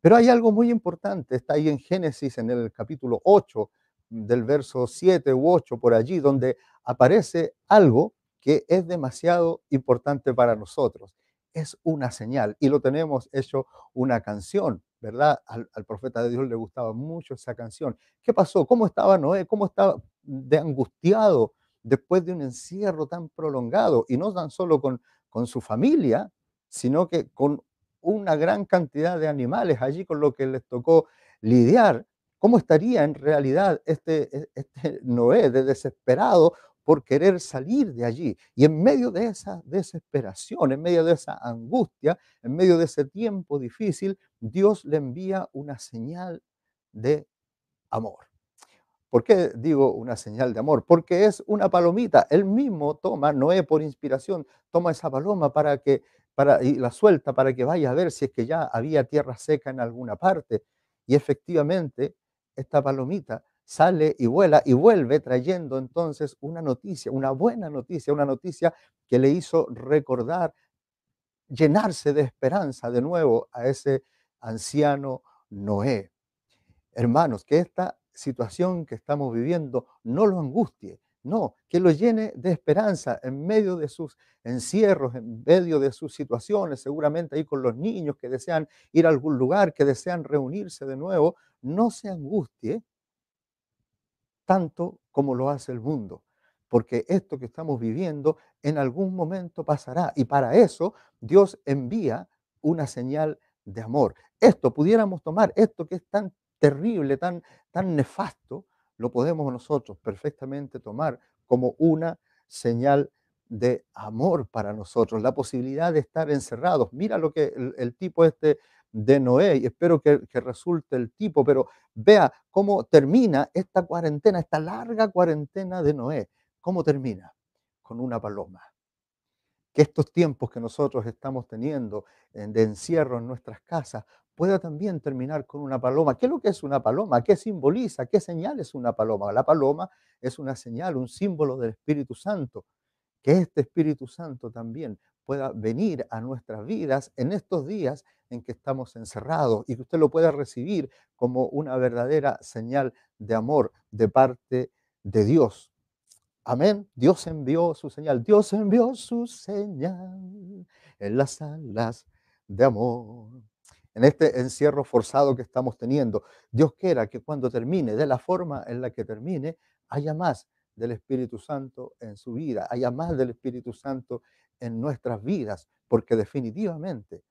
Pero hay algo muy importante, está ahí en Génesis, en el capítulo 8, del verso 7 u 8, por allí, donde aparece algo que es demasiado importante para nosotros. Es una señal y lo tenemos hecho una canción. ¿verdad? Al, profeta de Dios le gustaba mucho esa canción. ¿Qué pasó? ¿Cómo estaba Noé? ¿Cómo estaba de angustiado después de un encierro tan prolongado? Y no tan solo con, con su familia, sino que con una gran cantidad de animales allí con lo que les tocó lidiar. ¿Cómo estaría en realidad este, e, este Noé de desesperado por querer salir de allí. Y en medio de esa desesperación, en medio de esa angustia, en medio de ese tiempo difícil, Dios le envía una señal de amor. ¿Por qué digo una señal de amor? Porque es una palomita. Él mismo toma, no es por inspiración, toma esa paloma para que, para, y la suelta para que vaya a ver si es que ya había tierra seca en alguna parte. Y efectivamente, esta palomita sale y vuela y vuelve trayendo entonces una noticia, una buena noticia, una noticia que le hizo recordar, llenarse de esperanza de nuevo a ese anciano Noé. Hermanos, que esta situación que estamos viviendo no lo angustie, no, que lo llene de esperanza en medio de sus encierros, en medio de sus situaciones, seguramente ahí con los niños que desean ir a algún lugar, que desean reunirse de nuevo, no se angustie, tanto como lo hace el mundo, porque esto que estamos viviendo en algún momento pasará y para eso Dios envía una señal de amor. Esto pudiéramos tomar, esto que es tan terrible, tan, tan nefasto, lo podemos nosotros perfectamente tomar como una señal de amor para nosotros, la posibilidad de estar encerrados. Mira lo que el, el tipo este de Noé. Y espero que, resulte el tipo, pero vea cómo termina esta cuarentena, esta larga cuarentena de Noé. ¿Cómo termina? Con una paloma que estos tiempos que nosotros estamos teniendo eh, de encierro en nuestras casas pueda también terminar con una paloma. ¿Qué es lo que es una paloma? ¿Qué simboliza? ¿Qué señal es una paloma? La paloma es una señal, un símbolo del Espíritu Santo, que este Espíritu Santo también pueda venir a nuestras vidas en estos días en que estamos encerrados y que usted lo pueda recibir como una verdadera señal de amor de parte de Dios. Amén. Dios envió su señal. Dios envió su señal en las alas de amor. En este encierro forzado que estamos teniendo, Dios quiera que cuando termine, de la forma en la que termine, haya más del Espíritu Santo en su vida, haya más del Espíritu Santo en nuestras vidas, porque definitivamente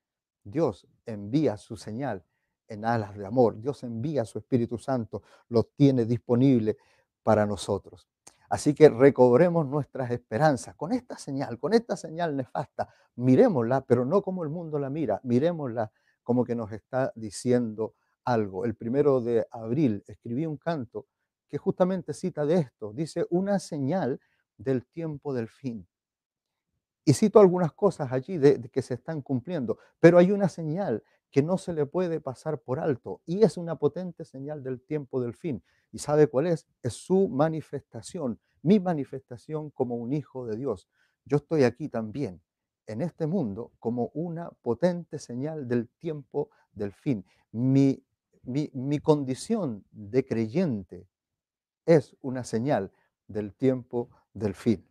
Dios envía su señal en alas de amor. Dios envía su Espíritu Santo, lo tiene disponible para nosotros. Así que recobremos nuestras esperanzas con esta señal, con esta señal nefasta. Miremosla, pero no como el mundo la mira, miremosla como que nos está diciendo algo. El primero de abril escribí un canto que justamente cita de esto. Dice, una señal del tiempo del fin. Y cito algunas cosas allí de, que se están cumpliendo, pero hay una señal que no se le puede pasar por alto y es una potente señal del tiempo del fin. ¿Y sabe cuál es? Es su manifestación, mi manifestación como un hijo de Dios. Yo estoy aquí también, en este mundo, como una potente señal del tiempo del fin. mi condición de creyente es una señal del tiempo del fin.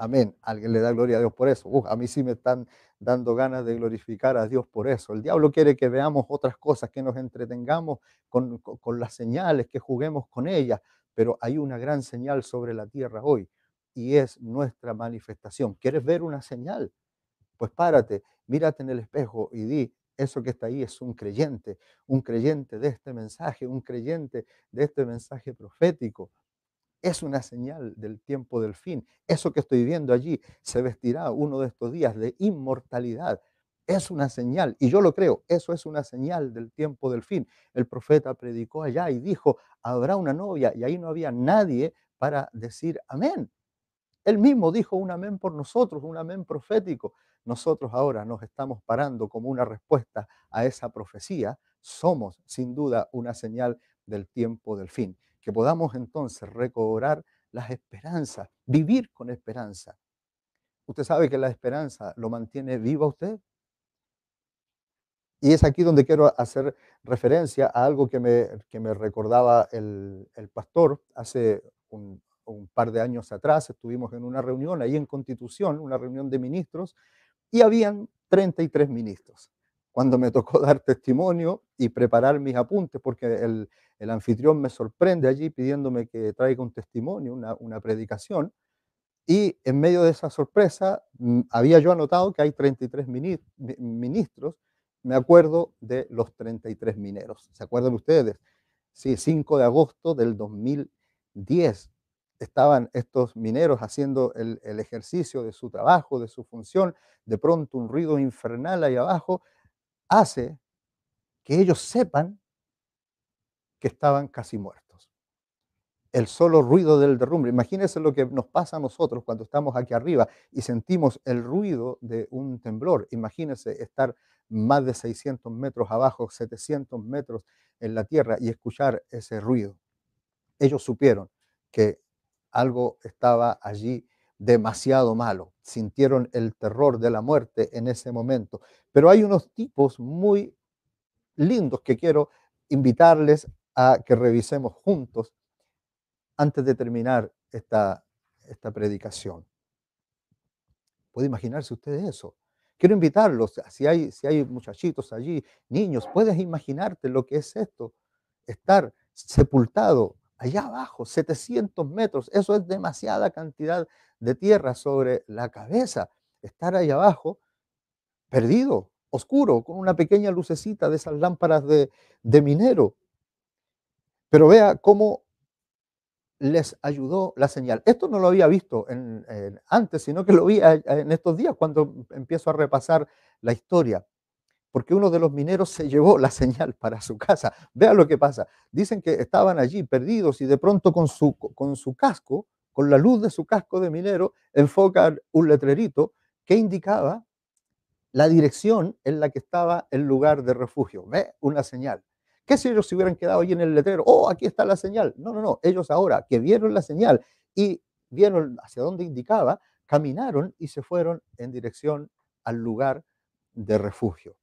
Amén. Alguien le da gloria a Dios por eso. a mí sí me están dando ganas de glorificar a Dios por eso. El diablo quiere que veamos otras cosas, que nos entretengamos con, con las señales, que juguemos con ellas. Pero hay una gran señal sobre la tierra hoy y es nuestra manifestación. ¿Quieres ver una señal? Pues párate, mírate en el espejo y di, eso que está ahí es un creyente, un creyente de este mensaje, un creyente de este mensaje profético. Es una señal del tiempo del fin. Eso que estoy viendo allí se vestirá uno de estos días de inmortalidad. Es una señal, y yo lo creo, eso es una señal del tiempo del fin. El profeta predicó allá y dijo, habrá una novia, y ahí no había nadie para decir amén. Él mismo dijo un amén por nosotros, un amén profético. Nosotros ahora nos estamos parando como una respuesta a esa profecía. Somos sin duda una señal del tiempo del fin que podamos entonces recobrar las esperanzas, vivir con esperanza. Usted sabe que la esperanza lo mantiene viva usted. Y es aquí donde quiero hacer referencia a algo que me, me recordaba el, pastor hace un, un par de años atrás. Estuvimos en una reunión ahí en Constitución, una reunión de ministros, y habían 33 ministros cuando me tocó dar testimonio y preparar mis apuntes, porque el, anfitrión me sorprende allí pidiéndome que traiga un testimonio, una, predicación. Y en medio de esa sorpresa, mm, había yo anotado que hay 33 ministros. Me acuerdo de los 33 mineros. ¿Se acuerdan ustedes? Sí, 5 de agosto del 2010 estaban estos mineros haciendo el, el, ejercicio de su trabajo, de su función. De pronto un ruido infernal ahí abajo hace que ellos sepan que estaban casi muertos. El solo ruido del derrumbe. Imagínense lo que nos pasa a nosotros cuando estamos aquí arriba y sentimos el ruido de un temblor. Imagínense estar más de 600 metros abajo, 700 metros en la tierra y escuchar ese ruido. Ellos supieron que algo estaba allí demasiado malo. Sintieron el terror de la muerte en ese momento. Pero hay unos tipos muy lindos que quiero invitarles a que revisemos juntos antes de terminar esta, esta predicación. ¿Puede imaginarse usted eso? Quiero invitarlos, si hay, si hay muchachitos allí, niños, puedes imaginarte lo que es esto, estar sepultado allá abajo, 700 metros, eso es demasiada cantidad de tierra sobre la cabeza, estar ahí abajo, perdido, oscuro, con una pequeña lucecita de esas lámparas de, de minero. Pero vea cómo les ayudó la señal. Esto no lo había visto antes, sino que lo vi en estos días cuando empiezo a repasar la historia, porque uno de los mineros se llevó la señal para su casa. Vea lo que pasa. Dicen que estaban allí perdidos y de pronto con su, con su casco con la luz de su casco de minero, enfoca un letrerito que indicaba la dirección en la que estaba el lugar de refugio. ¿Ve? Una señal. ¿Qué si ellos se hubieran quedado ahí en el letrero? Oh, aquí está la señal. No, no, no. Ellos ahora que vieron la señal y vieron hacia dónde indicaba, caminaron y se fueron en dirección al lugar de refugio.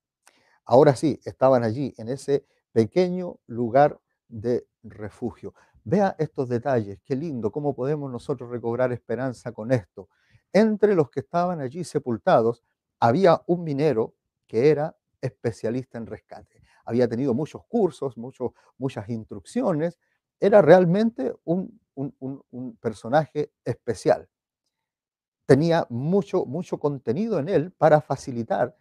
Ahora sí, estaban allí, en ese pequeño lugar de refugio. Vea estos detalles, qué lindo, cómo podemos nosotros recobrar esperanza con esto. Entre los que estaban allí sepultados había un minero que era especialista en rescate. Había tenido muchos cursos, muchas instrucciones, era realmente un, personaje especial. Tenía mucho, mucho contenido en él para facilitar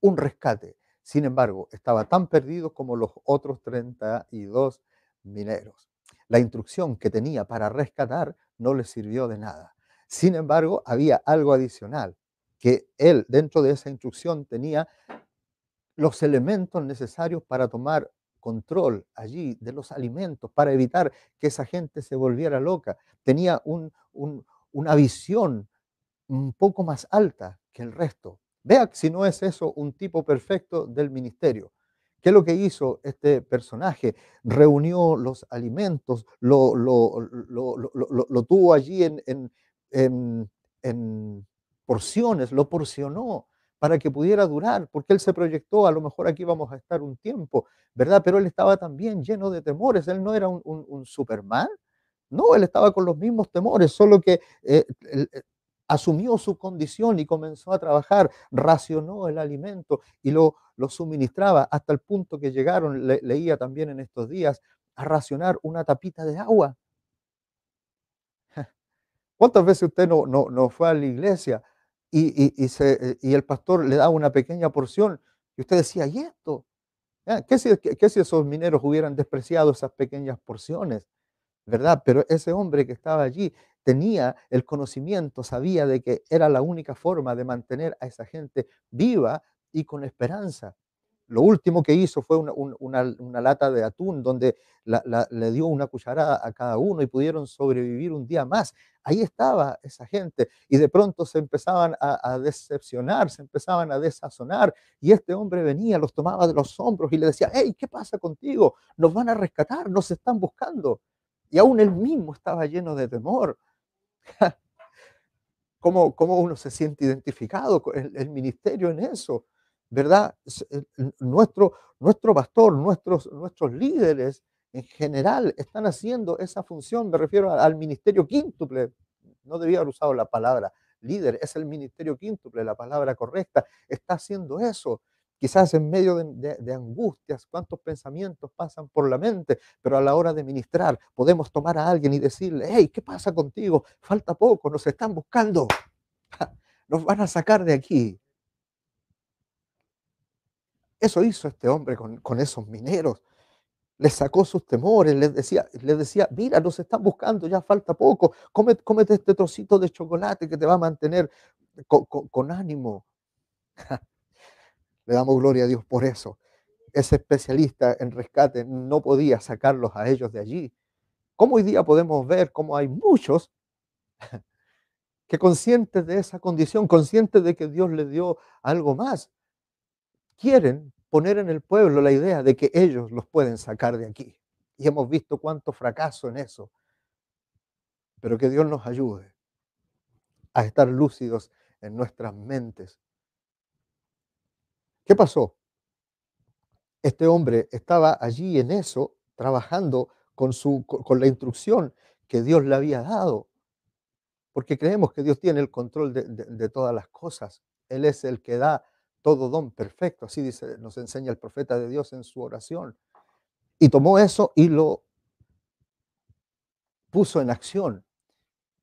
un rescate. Sin embargo, estaba tan perdido como los otros 32 mineros. La instrucción que tenía para rescatar no le sirvió de nada. Sin embargo, había algo adicional, que él dentro de esa instrucción tenía los elementos necesarios para tomar control allí de los alimentos, para evitar que esa gente se volviera loca. Tenía una visión un poco más alta que el resto. Vea si no es eso un tipo perfecto del ministerio. ¿Qué es lo que hizo este personaje? Reunió los alimentos, lo, lo, tuvo allí en, en, porciones, lo porcionó para que pudiera durar, porque él se proyectó, a lo mejor aquí vamos a estar un tiempo, ¿verdad? Pero él estaba también lleno de temores, él no era un, Superman, no, él estaba con los mismos temores, solo que eh, eh, asumió su condición y comenzó a trabajar, racionó el alimento y lo lo suministraba hasta el punto que llegaron, leía también en estos días, a racionar una tapita de agua. ¿Cuántas veces usted no, no, fue a la iglesia y, y, el pastor le daba una pequeña porción y usted decía, ¿y esto? ¿Eh? ¿Qué si, ¿Qué si esos mineros hubieran despreciado esas pequeñas porciones? ¿Verdad? Pero ese hombre que estaba allí tenía el conocimiento, sabía de que era la única forma de mantener a esa gente viva y con esperanza. Lo último que hizo fue una, lata de atún donde le dio una cucharada a cada uno y pudieron sobrevivir un día más. Ahí estaba esa gente y de pronto se empezaban a, decepcionar, se empezaban a desazonar y este hombre venía, los tomaba de los hombros y le decía, hey, ¿qué pasa contigo? Nos van a rescatar, nos están buscando. Y aún él mismo estaba lleno de temor. ¿Cómo, cómo uno se siente identificado con el ministerio en eso? ¿verdad? Eh, nuestro, nuestro pastor, nuestros, nuestros líderes en general están haciendo esa función, me refiero al ministerio quíntuple, no debía haber usado la palabra líder, es el ministerio quíntuple, la palabra correcta, está haciendo eso. Quizás en medio de, de, angustias, cuántos pensamientos pasan por la mente, pero a la hora de ministrar podemos tomar a alguien y decirle, hey, ¿qué pasa contigo? Falta poco, nos están buscando, nos van a sacar de aquí. Eso hizo este hombre con, esos mineros. Les sacó sus temores, les decía, les decía, mira, nos están buscando, ya falta poco, Come, cómete este trocito de chocolate que te va a mantener con, ánimo. Le damos gloria a Dios por eso. Ese especialista en rescate no podía sacarlos a ellos de allí. ¿Cómo hoy día podemos ver cómo hay muchos que conscientes de esa condición, conscientes de que Dios le dio algo más, quieren poner en el pueblo la idea de que ellos los pueden sacar de aquí. Y hemos visto cuánto fracaso en eso. Pero que Dios nos ayude a estar lúcidos en nuestras mentes. ¿Qué pasó? Este hombre estaba allí en eso, trabajando con, su, con la instrucción que Dios le había dado, porque creemos que Dios tiene el control de, de todas las cosas. Él es el que da todo don perfecto, así dice, nos enseña el profeta de Dios en su oración. Y tomó eso y lo puso en acción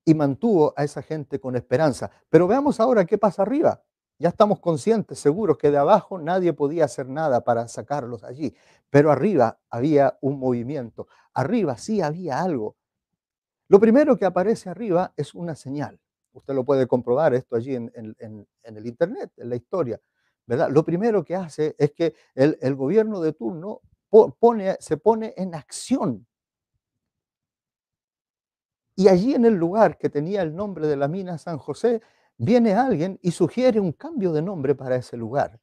y mantuvo a esa gente con esperanza. Pero veamos ahora qué pasa arriba. Ya estamos conscientes, seguros, que de abajo nadie podía hacer nada para sacarlos allí. Pero arriba había un movimiento. Arriba sí había algo. Lo primero que aparece arriba es una señal. Usted lo puede comprobar esto allí en, en el Internet, en la historia. Lo primero que hace es que el, gobierno de turno pone, se pone en acción. Y allí en el lugar que tenía el nombre de la mina San José, viene alguien y sugiere un cambio de nombre para ese lugar.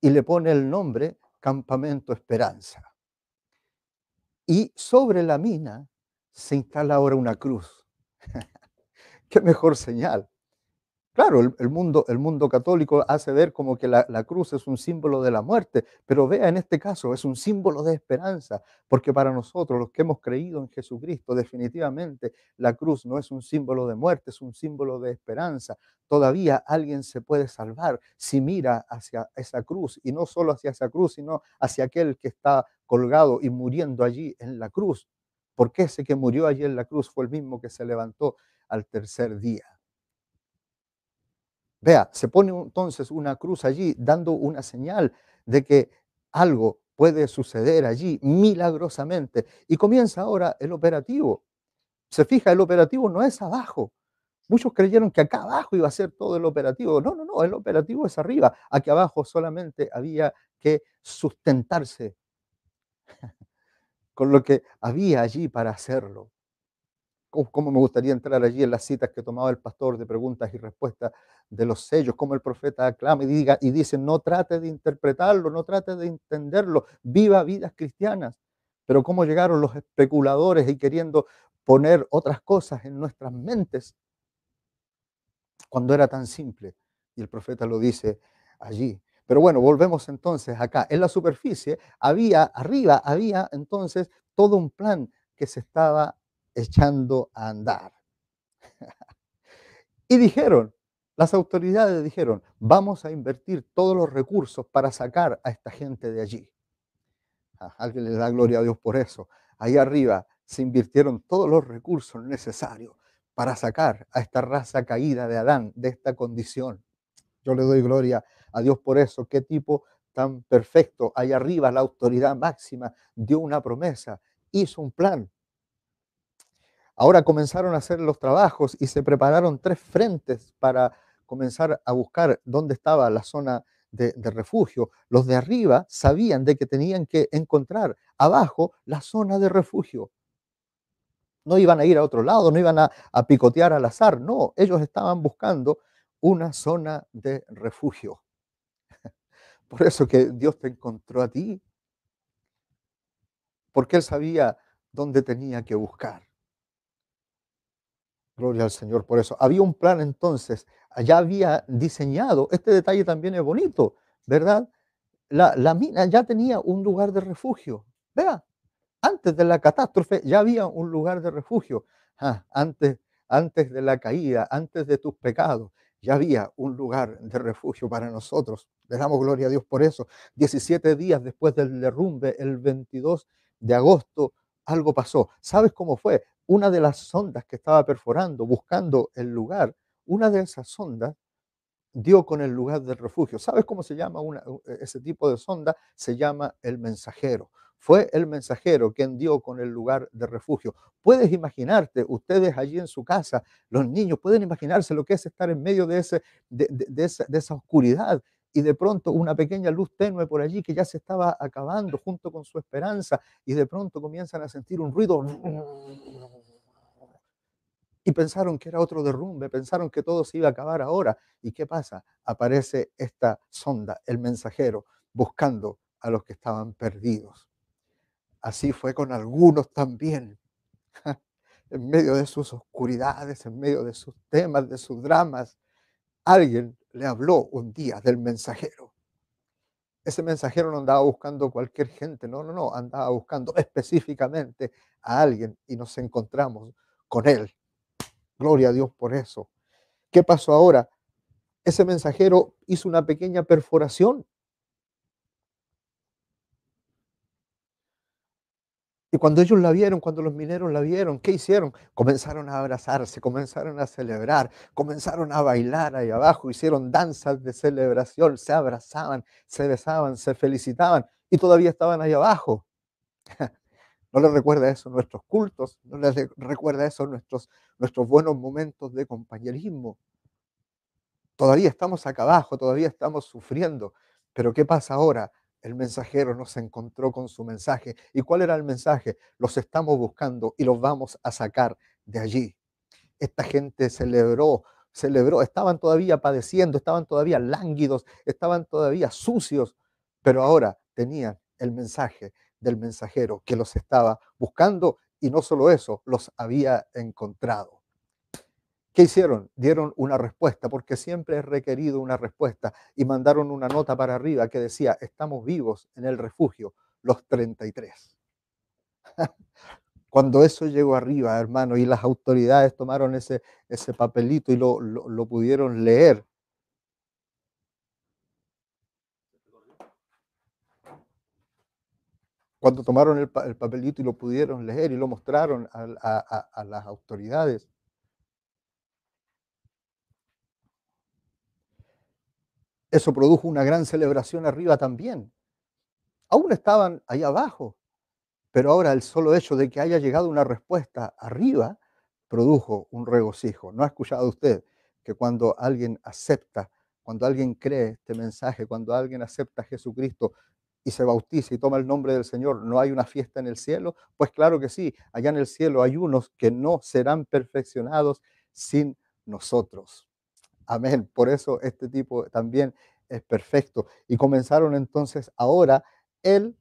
Y le pone el nombre Campamento Esperanza. Y sobre la mina se instala ahora una cruz. Qué mejor señal. Claro, el, mundo, el mundo católico hace ver como que la, la, cruz es un símbolo de la muerte, pero vea en este caso, es un símbolo de esperanza, porque para nosotros, los que hemos creído en Jesucristo, definitivamente la cruz no es un símbolo de muerte, es un símbolo de esperanza. Todavía alguien se puede salvar si mira hacia esa cruz, y no solo hacia esa cruz, sino hacia aquel que está colgado y muriendo allí en la cruz, porque ese que murió allí en la cruz fue el mismo que se levantó al tercer día. Vea, se pone entonces una cruz allí dando una señal de que algo puede suceder allí milagrosamente. Y comienza ahora el operativo. Se fija, el operativo no es abajo. Muchos creyeron que acá abajo iba a ser todo el operativo. No, no, no, el operativo es arriba. Aquí abajo solamente había que sustentarse con lo que había allí para hacerlo cómo me gustaría entrar allí en las citas que tomaba el pastor de preguntas y respuestas de los sellos, como el profeta aclama y, diga, y dice, no trate de interpretarlo, no trate de entenderlo, viva vidas cristianas. Pero cómo llegaron los especuladores y queriendo poner otras cosas en nuestras mentes cuando era tan simple. Y el profeta lo dice allí. Pero bueno, volvemos entonces acá. En la superficie había, arriba había entonces todo un plan que se estaba echando a andar. y dijeron, las autoridades dijeron, vamos a invertir todos los recursos para sacar a esta gente de allí. Ah, alguien le da gloria a Dios por eso. Ahí arriba se invirtieron todos los recursos necesarios para sacar a esta raza caída de Adán de esta condición. Yo le doy gloria a Dios por eso. Qué tipo tan perfecto. Ahí arriba la autoridad máxima dio una promesa, hizo un plan Ahora comenzaron a hacer los trabajos y se prepararon tres frentes para comenzar a buscar dónde estaba la zona de, refugio. Los de arriba sabían de que tenían que encontrar abajo la zona de refugio. No iban a ir a otro lado, no iban a picotear al azar, no, ellos estaban buscando una zona de refugio. Por eso que Dios te encontró a ti, porque Él sabía dónde tenía que buscar. Gloria al Señor por eso. Había un plan entonces, ya había diseñado, este detalle también es bonito, ¿verdad? La, mina ya tenía un lugar de refugio, vea, antes de la catástrofe ya había un lugar de refugio, ah, antes, antes de la caída, antes de tus pecados, ya había un lugar de refugio para nosotros. Le damos gloria a Dios por eso. 17 días después del derrumbe, el 22 de agosto, algo pasó. ¿Sabes cómo fue? una de las sondas que estaba perforando, buscando el lugar, una de esas sondas dio con el lugar del refugio. ¿Sabes cómo se llama e, ese tipo de sonda? Se llama el mensajero. Fue el mensajero quien dio con el lugar de refugio. Puedes imaginarte, ustedes allí en su casa, los niños, pueden imaginarse lo que es estar en medio de, ese, de, de esa oscuridad y de pronto una pequeña luz tenue por allí que ya se estaba acabando junto con su esperanza y de pronto comienzan a sentir un ruido y pensaron que era otro derrumbe, pensaron que todo se iba a acabar ahora. ¿Y qué pasa? Aparece esta sonda, el mensajero, buscando a los que estaban perdidos. Así fue con algunos también, en medio de sus oscuridades, en medio de sus temas, de sus dramas. Alguien le habló un día del mensajero. Ese mensajero no andaba buscando cualquier gente, no, no, no, andaba buscando específicamente a alguien y nos encontramos con él. Gloria a Dios por eso. ¿Qué pasó ahora? Ese mensajero hizo una pequeña perforación Y cuando ellos la vieron, cuando los mineros la vieron, ¿qué hicieron? Comenzaron a abrazarse, comenzaron a celebrar, comenzaron a bailar ahí abajo, hicieron danzas de celebración, se abrazaban, se besaban, se felicitaban y todavía estaban ahí abajo. ¿No les recuerda eso nuestros cultos? ¿No les recuerda eso nuestros, nuestros buenos momentos de compañerismo? Todavía estamos acá abajo, todavía estamos sufriendo, pero ¿qué pasa ahora? el mensajero nos encontró con su mensaje. ¿Y cuál era el mensaje? Los estamos buscando y los vamos a sacar de allí. Esta gente celebró, celebró, estaban todavía padeciendo, estaban todavía lánguidos, estaban todavía sucios, pero ahora tenían el mensaje del mensajero que los estaba buscando y no solo eso, los había encontrado. ¿Qué hicieron? Dieron una respuesta, porque siempre es requerido una respuesta, y mandaron una nota para arriba que decía, estamos vivos en el refugio, los 33. Cuando eso llegó arriba, hermano, y las autoridades tomaron ese, ese papelito y lo, pudieron leer, cuando tomaron el, papelito y lo pudieron leer y lo mostraron a las autoridades, Eso produjo una gran celebración arriba también. Aún estaban ahí abajo, pero ahora el solo hecho de que haya llegado una respuesta arriba produjo un regocijo. ¿No ha escuchado usted que cuando alguien acepta, cuando alguien cree este mensaje, cuando alguien acepta a Jesucristo y se bautiza y toma el nombre del Señor, ¿no hay una fiesta en el cielo? Pues claro que sí, allá en el cielo hay unos que no serán perfeccionados sin nosotros. Amén. Por eso este tipo también es perfecto. Y comenzaron entonces ahora el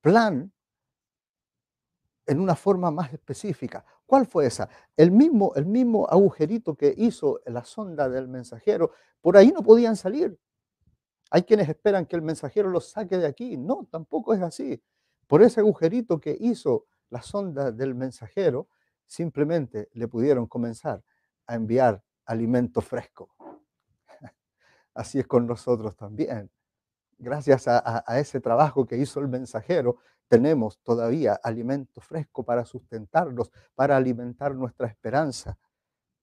plan en una forma más específica. ¿Cuál fue esa? El mismo, el mismo agujerito que hizo la sonda del mensajero, por ahí no podían salir. Hay quienes esperan que el mensajero los saque de aquí. No, tampoco es así. Por ese agujerito que hizo la sonda del mensajero, simplemente le pudieron comenzar a enviar alimento fresco. Así es con nosotros también. Gracias a, ese trabajo que hizo el mensajero, tenemos todavía alimento fresco para sustentarnos, para alimentar nuestra esperanza.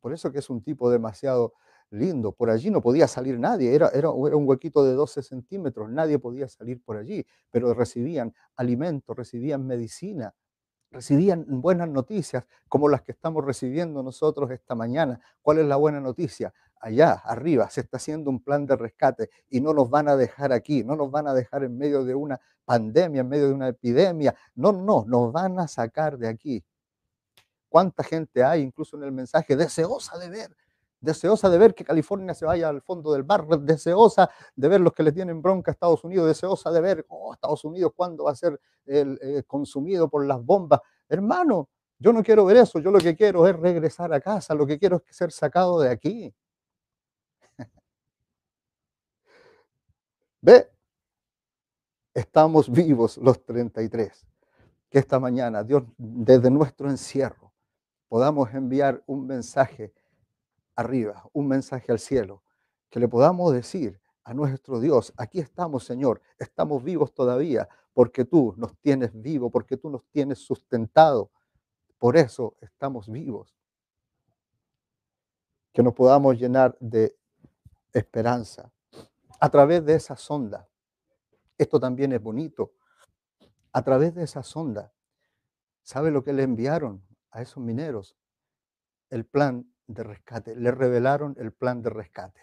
Por eso que es un tipo demasiado lindo. Por allí no podía salir nadie, era, era, era, un huequito de 12 centímetros, nadie podía salir por allí, pero recibían alimento, recibían medicina, recibían buenas noticias como las que estamos recibiendo nosotros esta mañana. ¿Cuál es la buena noticia? Allá, arriba, se está haciendo un plan de rescate y no nos van a dejar aquí, no nos van a dejar en medio de una pandemia, en medio de una epidemia. No, no, nos van a sacar de aquí. ¿Cuánta gente hay, incluso en el mensaje, deseosa de ver deseosa de ver que California se vaya al fondo del bar, deseosa de ver los que le tienen bronca a Estados Unidos, deseosa de ver, oh, Estados Unidos, ¿cuándo va a ser eh, consumido por las bombas? Hermano, yo no quiero ver eso, yo lo que quiero es regresar a casa, lo que quiero es ser sacado de aquí. Ve, estamos vivos los 33. Que esta mañana, Dios, desde nuestro encierro, podamos enviar un mensaje arriba, un mensaje al cielo, que le podamos decir a nuestro Dios, aquí estamos Señor, estamos vivos todavía, porque tú nos tienes vivo, porque tú nos tienes sustentado, por eso estamos vivos. Que nos podamos llenar de esperanza a través de esa sonda. Esto también es bonito. A través de esa sonda, ¿sabe lo que le enviaron a esos mineros? El plan de rescate, le revelaron el plan de rescate.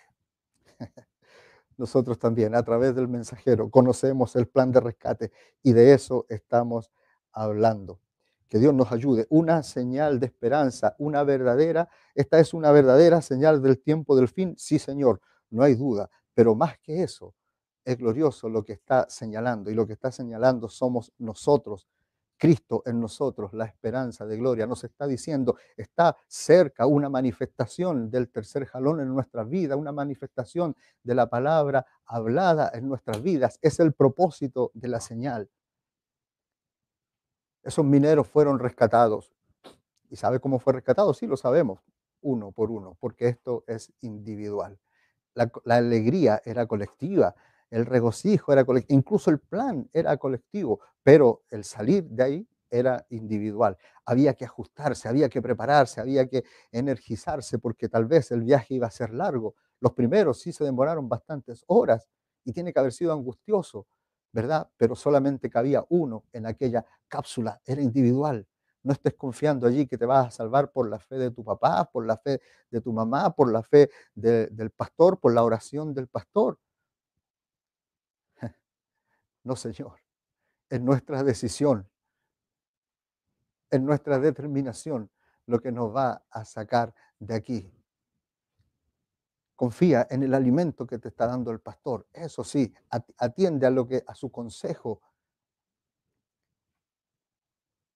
Nosotros también, a través del mensajero, conocemos el plan de rescate y de eso estamos hablando. Que Dios nos ayude. Una señal de esperanza, una verdadera, esta es una verdadera señal del tiempo del fin, sí Señor, no hay duda. Pero más que eso, es glorioso lo que está señalando y lo que está señalando somos nosotros Cristo en nosotros, la esperanza de gloria, nos está diciendo, está cerca una manifestación del tercer jalón en nuestra vida, una manifestación de la palabra hablada en nuestras vidas. Es el propósito de la señal. Esos mineros fueron rescatados. ¿Y sabe cómo fue rescatado? Sí, lo sabemos, uno por uno, porque esto es individual. La, la alegría era colectiva, el regocijo era colectivo, incluso el plan era colectivo, pero el salir de ahí era individual. Había que ajustarse, había que prepararse, había que energizarse, porque tal vez el viaje iba a ser largo. Los primeros sí se demoraron bastantes horas y tiene que haber sido angustioso, ¿verdad? Pero solamente cabía uno en aquella cápsula, era individual. No estés confiando allí que te vas a salvar por la fe de tu papá, por la fe de tu mamá, por la fe del pastor, por la oración del pastor. No, Señor. En nuestra decisión, en nuestra determinación, lo que nos va a sacar de aquí. Confía en el alimento que te está dando el pastor. Eso sí, atiende a lo que a su consejo.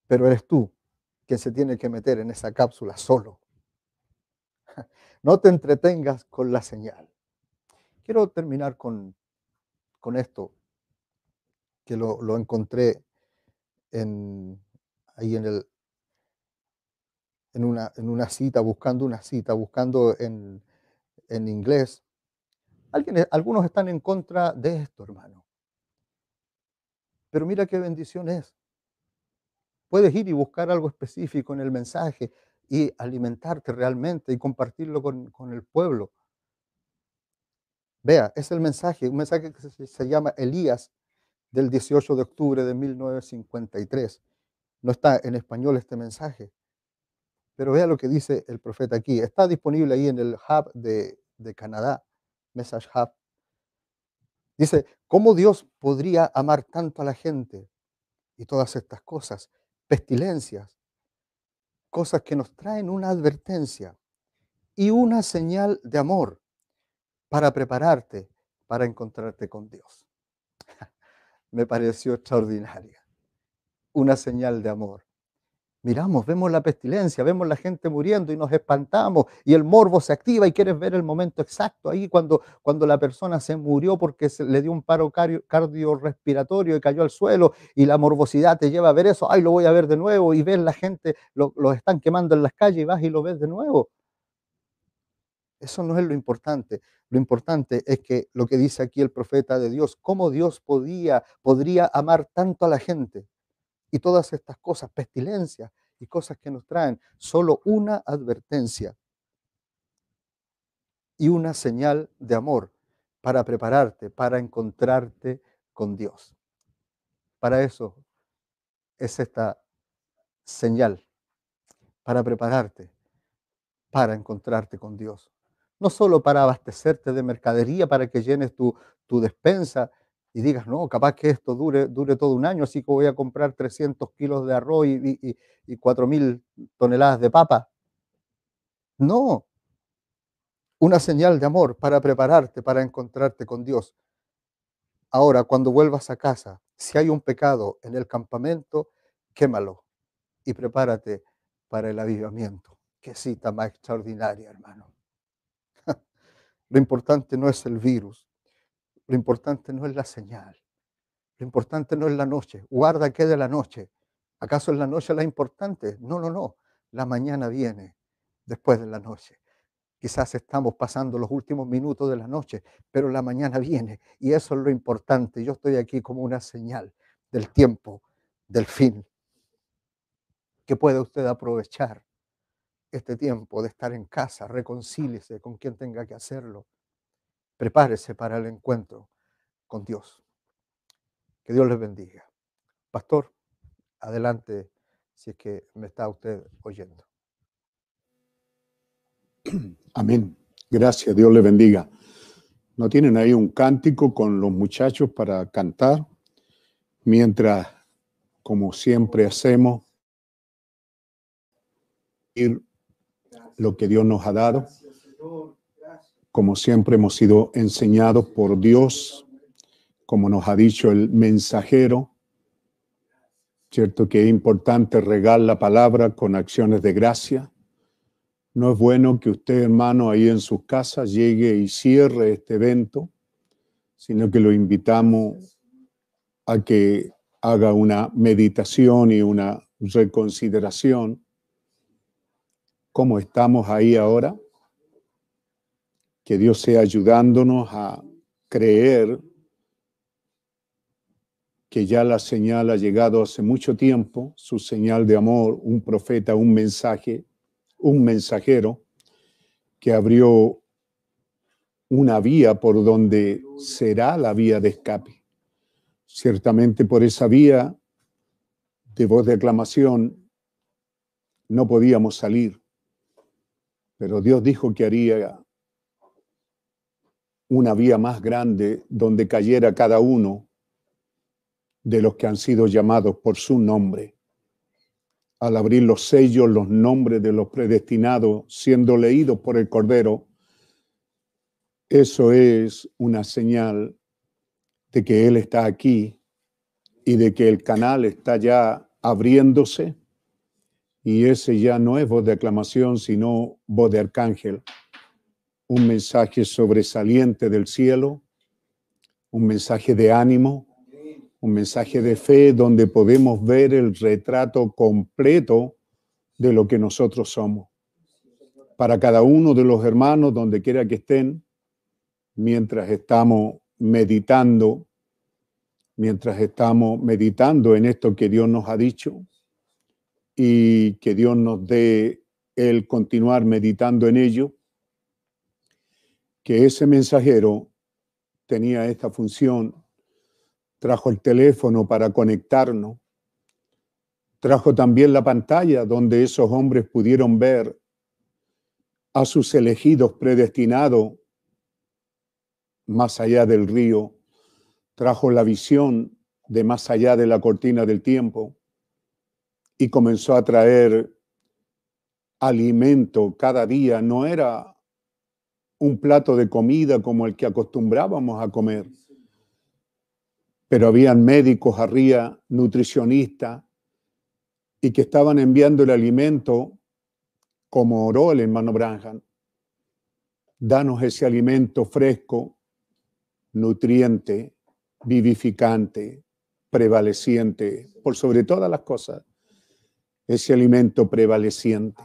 Pero eres tú quien se tiene que meter en esa cápsula solo. No te entretengas con la señal. Quiero terminar con, con esto lo, encontré ahí en, el, en, una, cita, buscando una cita, buscando en, inglés. Eh, algunos están en contra de esto, hermano. Pero mira qué bendición es. Puedes ir y buscar algo específico en el mensaje y alimentarte realmente y compartirlo con, el pueblo. Vea, es el mensaje, un mensaje que se llama Elías del 18 de octubre de 1953. No está en español este mensaje, pero vea lo que dice el profeta aquí. Está disponible ahí en el hub de, Canadá, Message Hub. Dice, ¿cómo Dios podría amar tanto a la gente? Y todas estas cosas, pestilencias, cosas que nos traen una advertencia y una señal de amor para prepararte para encontrarte con Dios me pareció extraordinaria. Una señal de amor. Miramos, vemos la pestilencia, vemos la gente muriendo y nos espantamos y el morbo se activa y quieres ver el momento exacto ahí cuando, cuando la persona se murió porque se, le dio un paro cardiorrespiratorio y cayó al suelo y la morbosidad te lleva a ver eso, ay, lo voy a ver de nuevo y ves la gente, los lo están quemando en las calles y vas y lo ves de nuevo. Eso no es lo importante. Lo importante es que lo que dice aquí el profeta de Dios, cómo Dios podía, podría amar tanto a la gente. Y todas estas cosas, pestilencias y cosas que nos traen, solo una advertencia y una señal de amor para prepararte, para encontrarte con Dios. Para eso es esta señal, para prepararte, para encontrarte con Dios no solo para abastecerte de mercadería, para que llenes tu, tu despensa y digas, no, capaz que esto dure, dure todo un año, así que voy a comprar 300 kilos de arroz y, y, y 4.000 toneladas de papa. No, una señal de amor para prepararte, para encontrarte con Dios. Ahora, cuando vuelvas a casa, si hay un pecado en el campamento, quémalo y prepárate para el avivamiento. Qué cita más extraordinaria, hermano. Lo importante no es el virus. Lo importante no es la señal. Lo importante no es la noche. Guarda que de la noche. ¿Acaso es la noche la importante? No, no, no. La mañana viene después de la noche. Quizás estamos pasando los últimos minutos de la noche, pero la mañana viene y eso es lo importante. Yo estoy aquí como una señal del tiempo, del fin, que puede usted aprovechar este tiempo de estar en casa, reconcíliese con quien tenga que hacerlo, prepárese para el encuentro con Dios. Que Dios les bendiga. Pastor, adelante si es que me está usted oyendo. Amén. Gracias, Dios le bendiga. ¿No tienen ahí un cántico con los muchachos para cantar? Mientras, como siempre hacemos, ir lo que Dios nos ha dado. Como siempre hemos sido enseñados por Dios, como nos ha dicho el mensajero, ¿cierto? Que es importante regar la palabra con acciones de gracia. No es bueno que usted, hermano, ahí en sus casas llegue y cierre este evento, sino que lo invitamos a que haga una meditación y una reconsideración cómo estamos ahí ahora. Que Dios sea ayudándonos a creer que ya la señal ha llegado hace mucho tiempo, su señal de amor, un profeta, un mensaje, un mensajero que abrió una vía por donde será la vía de escape. Ciertamente por esa vía de voz de aclamación no podíamos salir, pero Dios dijo que haría una vía más grande donde cayera cada uno de los que han sido llamados por su nombre. Al abrir los sellos, los nombres de los predestinados siendo leídos por el Cordero, eso es una señal de que Él está aquí y de que el canal está ya abriéndose y ese ya no es voz de aclamación, sino voz de arcángel. Un mensaje sobresaliente del cielo, un mensaje de ánimo, un mensaje de fe donde podemos ver el retrato completo de lo que nosotros somos. Para cada uno de los hermanos, donde quiera que estén, mientras estamos meditando, mientras estamos meditando en esto que Dios nos ha dicho, y que Dios nos dé el continuar meditando en ello, que ese mensajero tenía esta función, trajo el teléfono para conectarnos, trajo también la pantalla donde esos hombres pudieron ver a sus elegidos predestinados más allá del río, trajo la visión de más allá de la cortina del tiempo, y comenzó a traer alimento cada día. No era un plato de comida como el que acostumbrábamos a comer, pero habían médicos arriba, nutricionistas, y que estaban enviando el alimento como oró el hermano Branham. Danos ese alimento fresco, nutriente, vivificante, prevaleciente, por sobre todas las cosas ese alimento prevaleciente.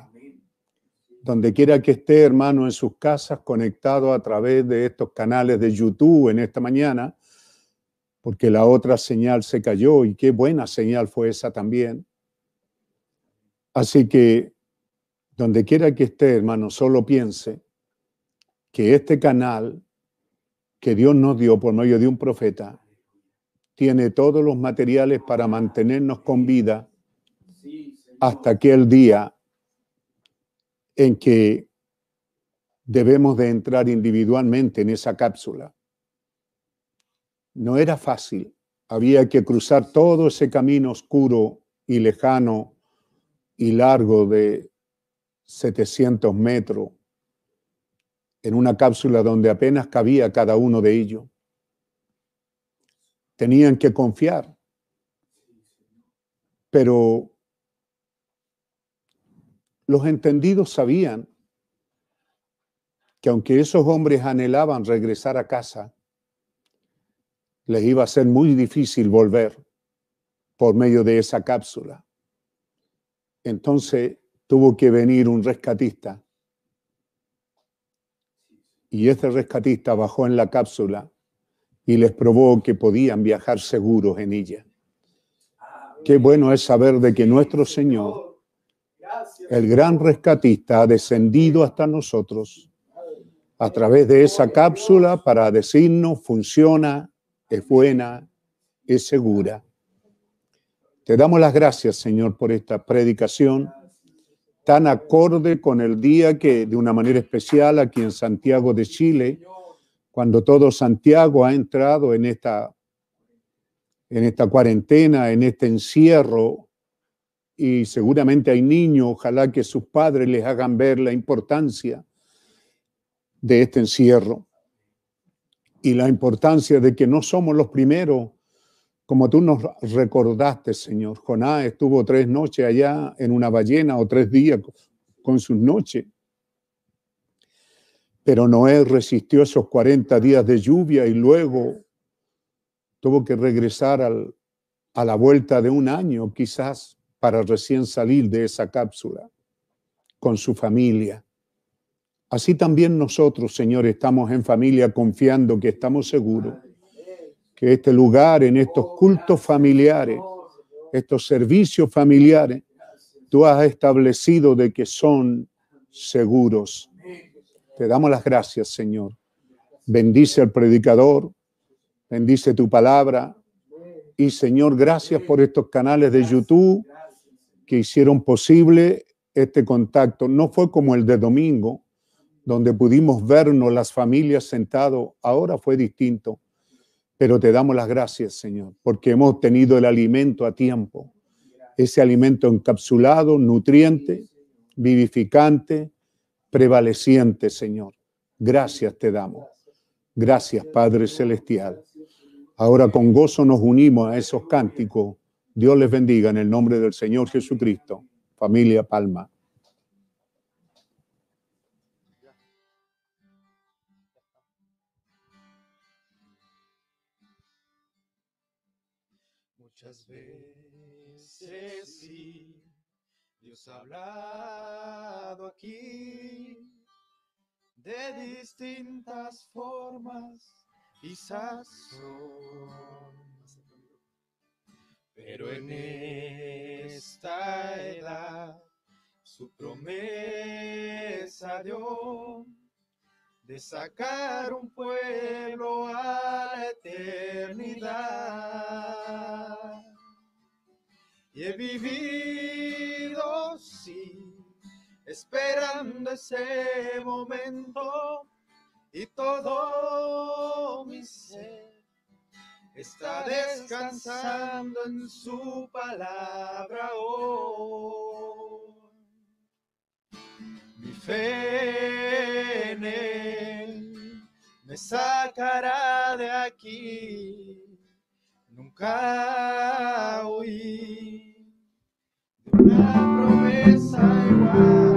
Donde quiera que esté, hermano, en sus casas, conectado a través de estos canales de YouTube en esta mañana, porque la otra señal se cayó y qué buena señal fue esa también. Así que, donde quiera que esté, hermano, solo piense que este canal que Dios nos dio por medio de un profeta tiene todos los materiales para mantenernos con vida hasta aquel día en que debemos de entrar individualmente en esa cápsula. No era fácil, había que cruzar todo ese camino oscuro y lejano y largo de 700 metros en una cápsula donde apenas cabía cada uno de ellos. Tenían que confiar, pero los entendidos sabían que aunque esos hombres anhelaban regresar a casa, les iba a ser muy difícil volver por medio de esa cápsula. Entonces tuvo que venir un rescatista y este rescatista bajó en la cápsula y les probó que podían viajar seguros en ella. Qué bueno es saber de que nuestro Señor el gran rescatista, ha descendido hasta nosotros a través de esa cápsula para decirnos funciona, es buena, es segura. Te damos las gracias, Señor, por esta predicación tan acorde con el día que de una manera especial aquí en Santiago de Chile, cuando todo Santiago ha entrado en esta, en esta cuarentena, en este encierro y seguramente hay niños, ojalá que sus padres les hagan ver la importancia de este encierro y la importancia de que no somos los primeros, como tú nos recordaste, Señor. Jonás estuvo tres noches allá en una ballena o tres días con sus noches. Pero Noé resistió esos 40 días de lluvia y luego tuvo que regresar a la vuelta de un año, quizás para recién salir de esa cápsula con su familia. Así también nosotros, Señor, estamos en familia confiando que estamos seguros que este lugar, en estos cultos familiares, estos servicios familiares, tú has establecido de que son seguros. Te damos las gracias, Señor. Bendice al predicador, bendice tu palabra. Y Señor, gracias por estos canales de YouTube que hicieron posible este contacto. No fue como el de domingo, donde pudimos vernos las familias sentados, ahora fue distinto, pero te damos las gracias, Señor, porque hemos tenido el alimento a tiempo, ese alimento encapsulado, nutriente, vivificante, prevaleciente, Señor. Gracias te damos. Gracias, Padre Celestial. Ahora con gozo nos unimos a esos cánticos Dios les bendiga en el nombre del Señor Jesucristo. Familia Palma. Muchas veces sí, Dios ha hablado aquí de distintas formas, y sazones. Pero en esta edad su promesa dio de sacar un pueblo a la eternidad. Y he vivido, sí, esperando ese momento y todo mi ser está descansando en su palabra hoy. Mi fe en él me sacará de aquí, nunca oí de una promesa igual.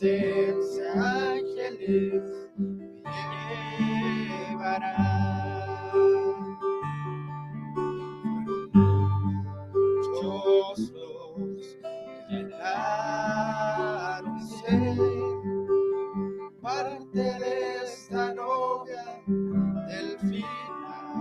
seis ángeles me llevarán. Muchos los llenaron ser parte de esta novia del final.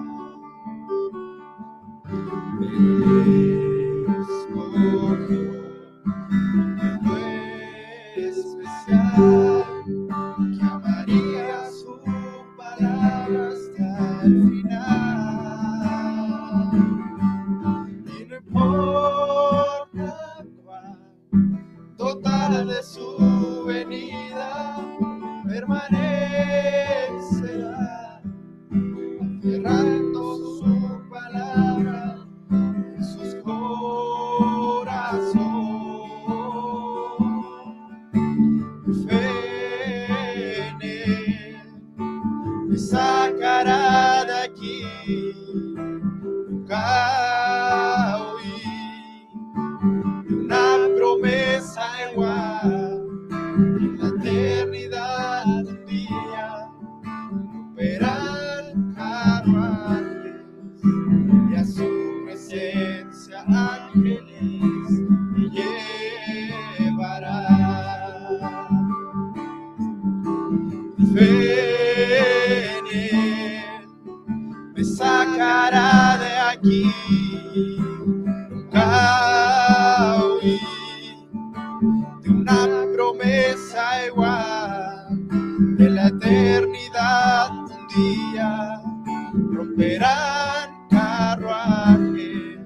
romperán carruajes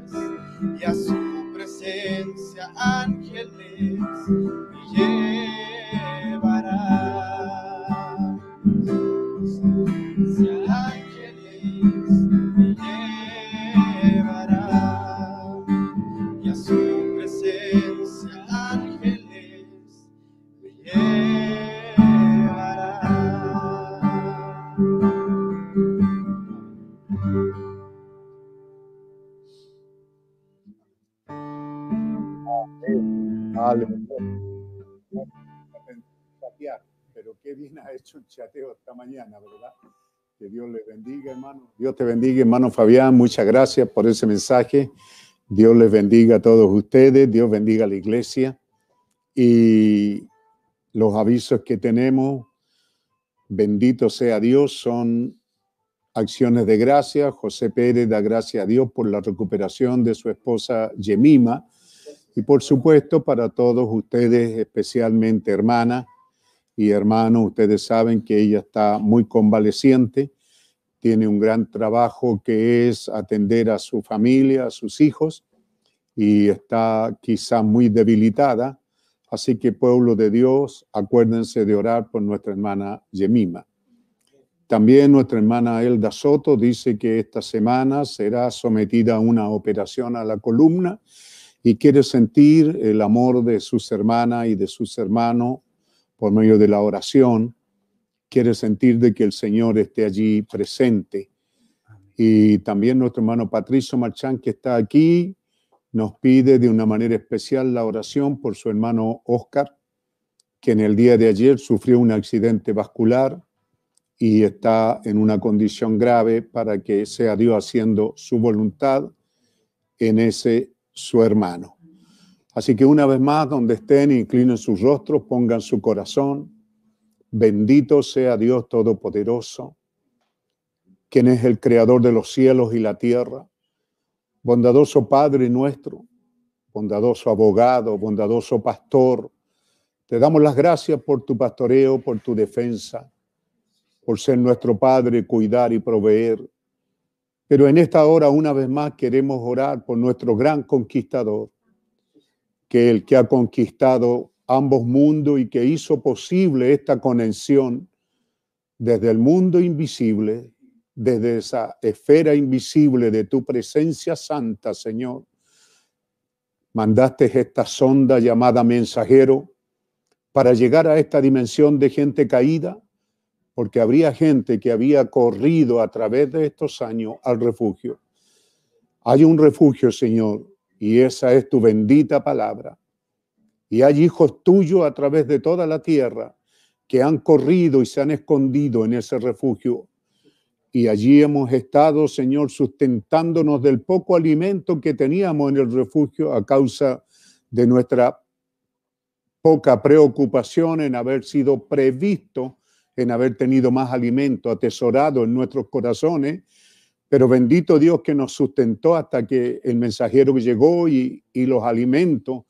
y a su presencia ángeles hecho un chateo esta mañana, ¿verdad? Que Dios les bendiga, hermano. Dios te bendiga, hermano Fabián. Muchas gracias por ese mensaje. Dios les bendiga a todos ustedes. Dios bendiga a la iglesia. Y los avisos que tenemos, bendito sea Dios, son acciones de gracia. José Pérez da gracias a Dios por la recuperación de su esposa Yemima. Y por supuesto, para todos ustedes, especialmente hermana, y hermano, ustedes saben que ella está muy convaleciente, tiene un gran trabajo que es atender a su familia, a sus hijos, y está quizá muy debilitada. Así que pueblo de Dios, acuérdense de orar por nuestra hermana Yemima. También nuestra hermana Elda Soto dice que esta semana será sometida a una operación a la columna y quiere sentir el amor de sus hermanas y de sus hermanos por medio de la oración, quiere sentir de que el Señor esté allí presente. Y también nuestro hermano Patricio Marchán, que está aquí, nos pide de una manera especial la oración por su hermano Oscar, que en el día de ayer sufrió un accidente vascular y está en una condición grave para que sea Dios haciendo su voluntad en ese su hermano. Así que una vez más, donde estén, inclinen sus rostros, pongan su corazón. Bendito sea Dios Todopoderoso, quien es el creador de los cielos y la tierra. Bondadoso Padre nuestro, bondadoso abogado, bondadoso pastor, te damos las gracias por tu pastoreo, por tu defensa, por ser nuestro Padre, cuidar y proveer. Pero en esta hora, una vez más, queremos orar por nuestro gran conquistador, que el que ha conquistado ambos mundos y que hizo posible esta conexión desde el mundo invisible, desde esa esfera invisible de tu presencia santa, Señor. Mandaste esta sonda llamada mensajero para llegar a esta dimensión de gente caída, porque habría gente que había corrido a través de estos años al refugio. Hay un refugio, Señor, y esa es tu bendita palabra. Y hay hijos tuyos a través de toda la tierra que han corrido y se han escondido en ese refugio. Y allí hemos estado, Señor, sustentándonos del poco alimento que teníamos en el refugio a causa de nuestra poca preocupación en haber sido previsto, en haber tenido más alimento atesorado en nuestros corazones pero bendito Dios que nos sustentó hasta que el mensajero llegó y, los alimentos,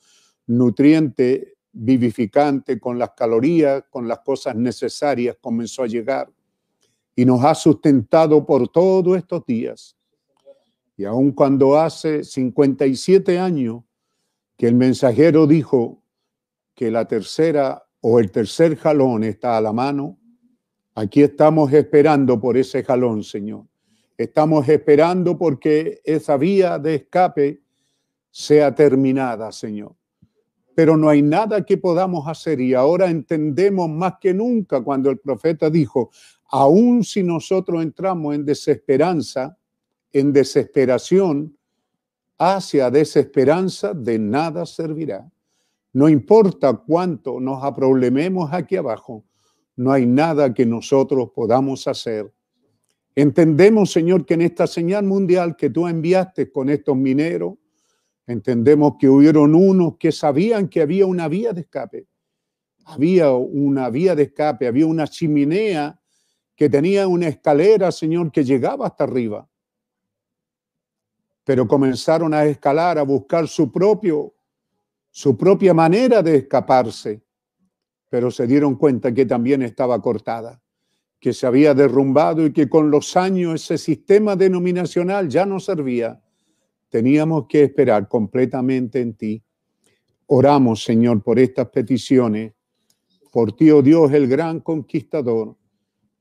nutrientes, vivificantes, con las calorías, con las cosas necesarias, comenzó a llegar. Y nos ha sustentado por todos estos días. Y aun cuando hace 57 años que el mensajero dijo que la tercera o el tercer jalón está a la mano, aquí estamos esperando por ese jalón, Señor. Estamos esperando porque esa vía de escape sea terminada, Señor. Pero no hay nada que podamos hacer y ahora entendemos más que nunca cuando el profeta dijo, aun si nosotros entramos en desesperanza, en desesperación, hacia desesperanza, de nada servirá. No importa cuánto nos aproblememos aquí abajo, no hay nada que nosotros podamos hacer Entendemos, Señor, que en esta señal mundial que tú enviaste con estos mineros, entendemos que hubieron unos que sabían que había una vía de escape. Había una vía de escape, había una chimenea que tenía una escalera, Señor, que llegaba hasta arriba. Pero comenzaron a escalar, a buscar su propio su propia manera de escaparse, pero se dieron cuenta que también estaba cortada que se había derrumbado y que con los años ese sistema denominacional ya no servía, teníamos que esperar completamente en ti. Oramos, Señor, por estas peticiones, por ti, oh Dios, el gran conquistador,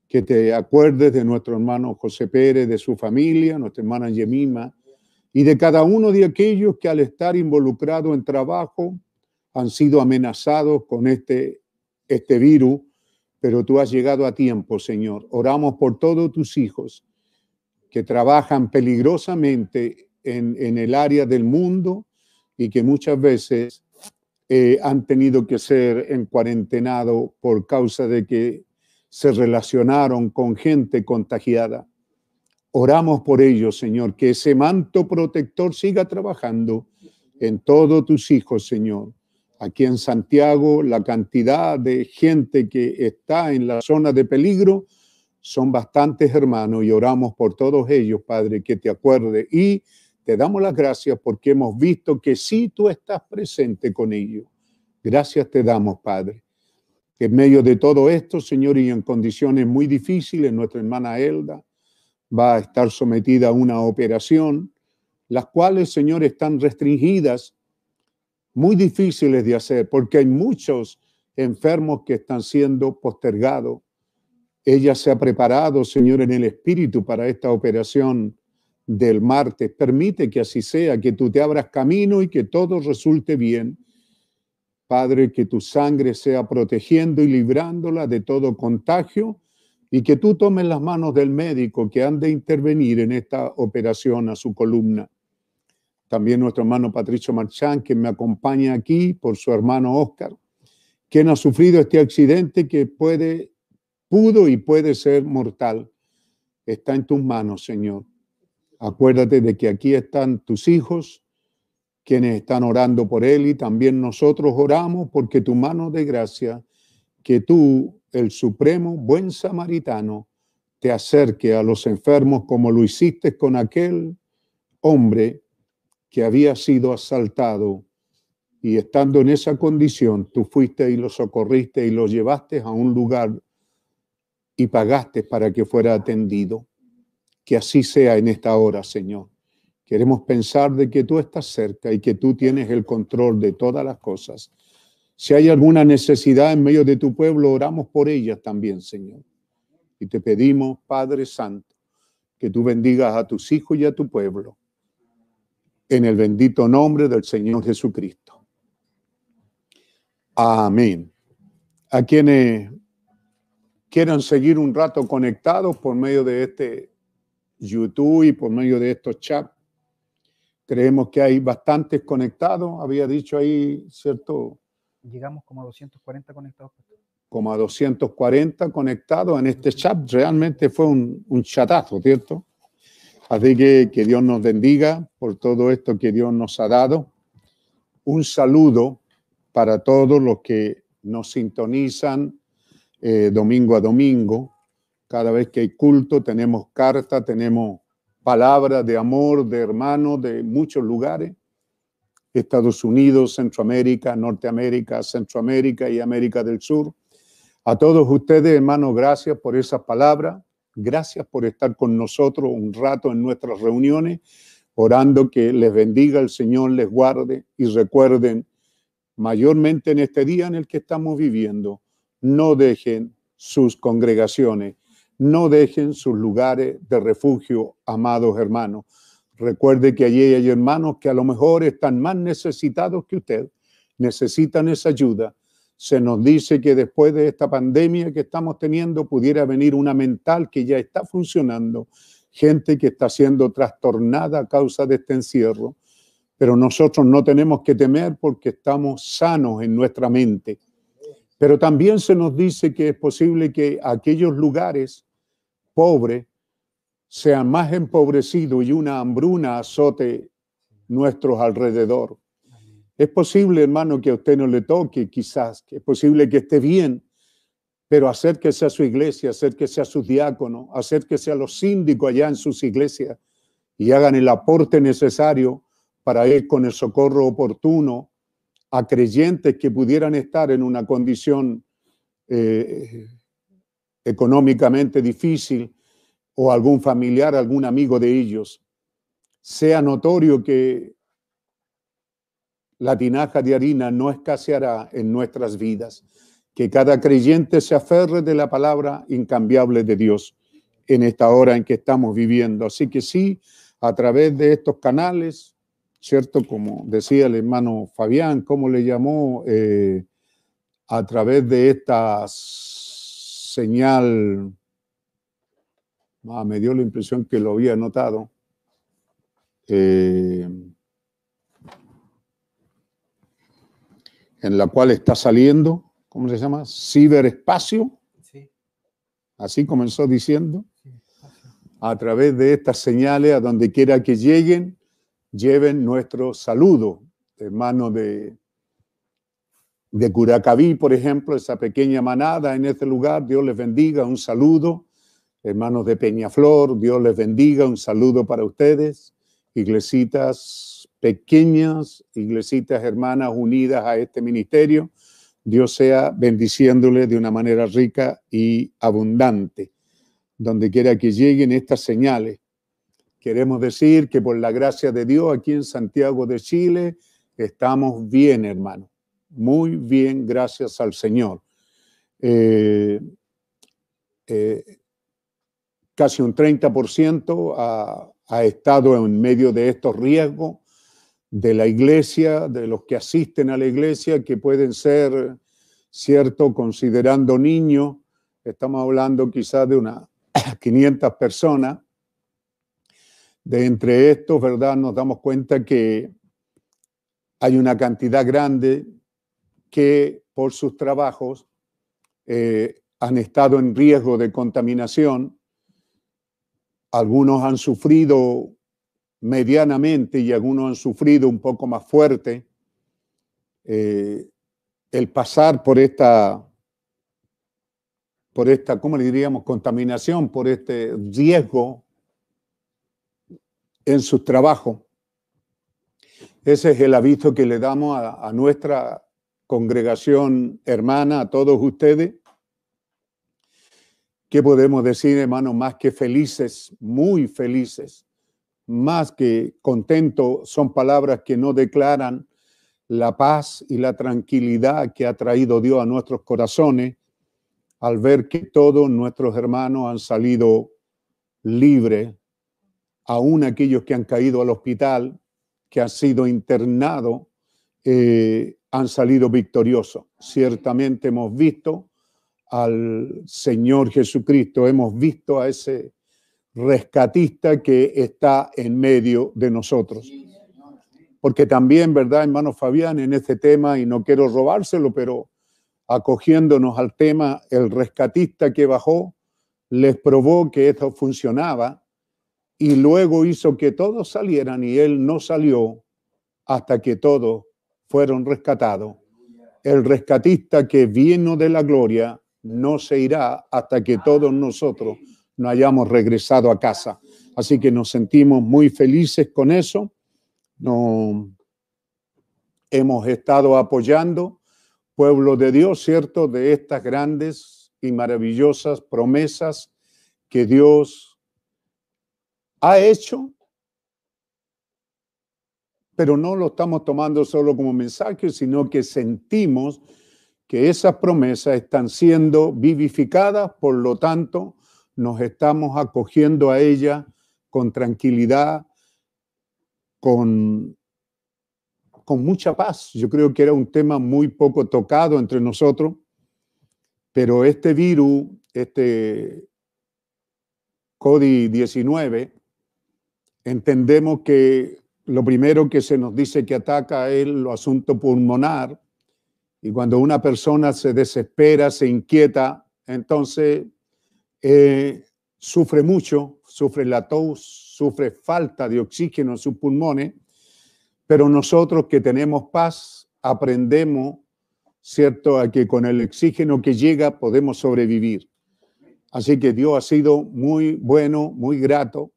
que te acuerdes de nuestro hermano José Pérez, de su familia, nuestra hermana Yemima, y de cada uno de aquellos que al estar involucrado en trabajo han sido amenazados con este, este virus pero tú has llegado a tiempo, Señor. Oramos por todos tus hijos que trabajan peligrosamente en, el área del mundo y que muchas veces eh, han tenido que ser en cuarentenado por causa de que se relacionaron con gente contagiada. Oramos por ellos, Señor, que ese manto protector siga trabajando en todos tus hijos, Señor aquí en Santiago la cantidad de gente que está en la zona de peligro son bastantes hermanos y oramos por todos ellos, Padre, que te acuerde y te damos las gracias porque hemos visto que sí tú estás presente con ellos. Gracias te damos, Padre. Que en medio de todo esto, Señor, y en condiciones muy difíciles, nuestra hermana Elda va a estar sometida a una operación, las cuales, Señor, están restringidas muy difíciles de hacer, porque hay muchos enfermos que están siendo postergados. Ella se ha preparado, Señor, en el Espíritu para esta operación del martes. Permite que así sea, que tú te abras camino y que todo resulte bien. Padre, que tu sangre sea protegiendo y librándola de todo contagio y que tú tomes las manos del médico que han de intervenir en esta operación a su columna también nuestro hermano Patricio Marchán, que me acompaña aquí, por su hermano Oscar, quien ha sufrido este accidente que puede, pudo y puede ser mortal. Está en tus manos, Señor. Acuérdate de que aquí están tus hijos, quienes están orando por él y también nosotros oramos porque tu mano de gracia, que tú, el supremo buen samaritano, te acerque a los enfermos como lo hiciste con aquel hombre que había sido asaltado y estando en esa condición, tú fuiste y lo socorriste y lo llevaste a un lugar y pagaste para que fuera atendido. Que así sea en esta hora, Señor. Queremos pensar de que tú estás cerca y que tú tienes el control de todas las cosas. Si hay alguna necesidad en medio de tu pueblo, oramos por ellas también, Señor. Y te pedimos, Padre Santo, que tú bendigas a tus hijos y a tu pueblo en el bendito nombre del Señor Jesucristo. Amén. A quienes quieran seguir un rato conectados por medio de este YouTube y por medio de estos chats, creemos que hay bastantes conectados. Había dicho ahí, ¿cierto? Llegamos como a 240 conectados. Como a 240 conectados en este chat. Realmente fue un, un chatazo, ¿cierto? Así que Dios nos bendiga por todo esto que Dios nos ha dado. Un saludo para todos los que nos sintonizan eh, domingo a domingo. Cada vez que hay culto tenemos carta, tenemos palabras de amor, de hermanos, de muchos lugares. Estados Unidos, Centroamérica, Norteamérica, Centroamérica y América del Sur. A todos ustedes, hermanos, gracias por esas palabras. Gracias por estar con nosotros un rato en nuestras reuniones, orando que les bendiga el Señor, les guarde y recuerden, mayormente en este día en el que estamos viviendo, no dejen sus congregaciones, no dejen sus lugares de refugio, amados hermanos. Recuerde que allí hay hermanos que a lo mejor están más necesitados que usted, necesitan esa ayuda se nos dice que después de esta pandemia que estamos teniendo pudiera venir una mental que ya está funcionando, gente que está siendo trastornada a causa de este encierro, pero nosotros no tenemos que temer porque estamos sanos en nuestra mente. Pero también se nos dice que es posible que aquellos lugares pobres sean más empobrecidos y una hambruna azote nuestros alrededores. Es posible, hermano, que a usted no le toque, quizás, que es posible que esté bien, pero hacer que sea su iglesia, hacer que sea su diácono, hacer que sea los síndicos allá en sus iglesias y hagan el aporte necesario para ir con el socorro oportuno a creyentes que pudieran estar en una condición eh, económicamente difícil o algún familiar, algún amigo de ellos. Sea notorio que la tinaja de harina no escaseará en nuestras vidas. Que cada creyente se aferre de la palabra incambiable de Dios en esta hora en que estamos viviendo. Así que sí, a través de estos canales, ¿cierto? Como decía el hermano Fabián, ¿cómo le llamó? Eh, a través de esta señal, ah, me dio la impresión que lo había notado. Eh, en la cual está saliendo, ¿cómo se llama? Ciberespacio. Así comenzó diciendo. A través de estas señales, a donde quiera que lleguen, lleven nuestro saludo, hermano de, de Curacaví, por ejemplo, esa pequeña manada en este lugar, Dios les bendiga, un saludo. Hermanos de Peñaflor, Dios les bendiga, un saludo para ustedes. Iglesitas pequeñas iglesitas hermanas unidas a este ministerio. Dios sea bendiciéndole de una manera rica y abundante, donde quiera que lleguen estas señales. Queremos decir que por la gracia de Dios aquí en Santiago de Chile estamos bien, hermano. Muy bien, gracias al Señor. Eh, eh, casi un 30% ha, ha estado en medio de estos riesgos de la iglesia, de los que asisten a la iglesia, que pueden ser, cierto, considerando niños, estamos hablando quizás de unas 500 personas. De entre estos, ¿verdad? Nos damos cuenta que hay una cantidad grande que por sus trabajos eh, han estado en riesgo de contaminación. Algunos han sufrido medianamente y algunos han sufrido un poco más fuerte eh, el pasar por esta, por esta, ¿cómo le diríamos?, contaminación, por este riesgo en sus trabajos. Ese es el aviso que le damos a, a nuestra congregación hermana, a todos ustedes. ¿Qué podemos decir, hermanos, más que felices, muy felices? más que contento son palabras que no declaran la paz y la tranquilidad que ha traído Dios a nuestros corazones al ver que todos nuestros hermanos han salido libres, aún aquellos que han caído al hospital, que han sido internados, eh, han salido victoriosos. Ciertamente hemos visto al Señor Jesucristo, hemos visto a ese rescatista que está en medio de nosotros. Porque también, ¿verdad, hermano Fabián, en este tema, y no quiero robárselo, pero acogiéndonos al tema, el rescatista que bajó les probó que esto funcionaba y luego hizo que todos salieran y él no salió hasta que todos fueron rescatados. El rescatista que vino de la gloria no se irá hasta que todos nosotros no hayamos regresado a casa. Así que nos sentimos muy felices con eso. No, hemos estado apoyando, pueblo de Dios, ¿cierto?, de estas grandes y maravillosas promesas que Dios ha hecho, pero no lo estamos tomando solo como mensaje, sino que sentimos que esas promesas están siendo vivificadas, por lo tanto, nos estamos acogiendo a ella con tranquilidad, con, con mucha paz. Yo creo que era un tema muy poco tocado entre nosotros, pero este virus, este COVID-19, entendemos que lo primero que se nos dice que ataca es lo asunto pulmonar, y cuando una persona se desespera, se inquieta, entonces eh, sufre mucho, sufre la tos, sufre falta de oxígeno en sus pulmones, pero nosotros que tenemos paz aprendemos, ¿cierto?, a que con el oxígeno que llega podemos sobrevivir. Así que Dios ha sido muy bueno, muy grato,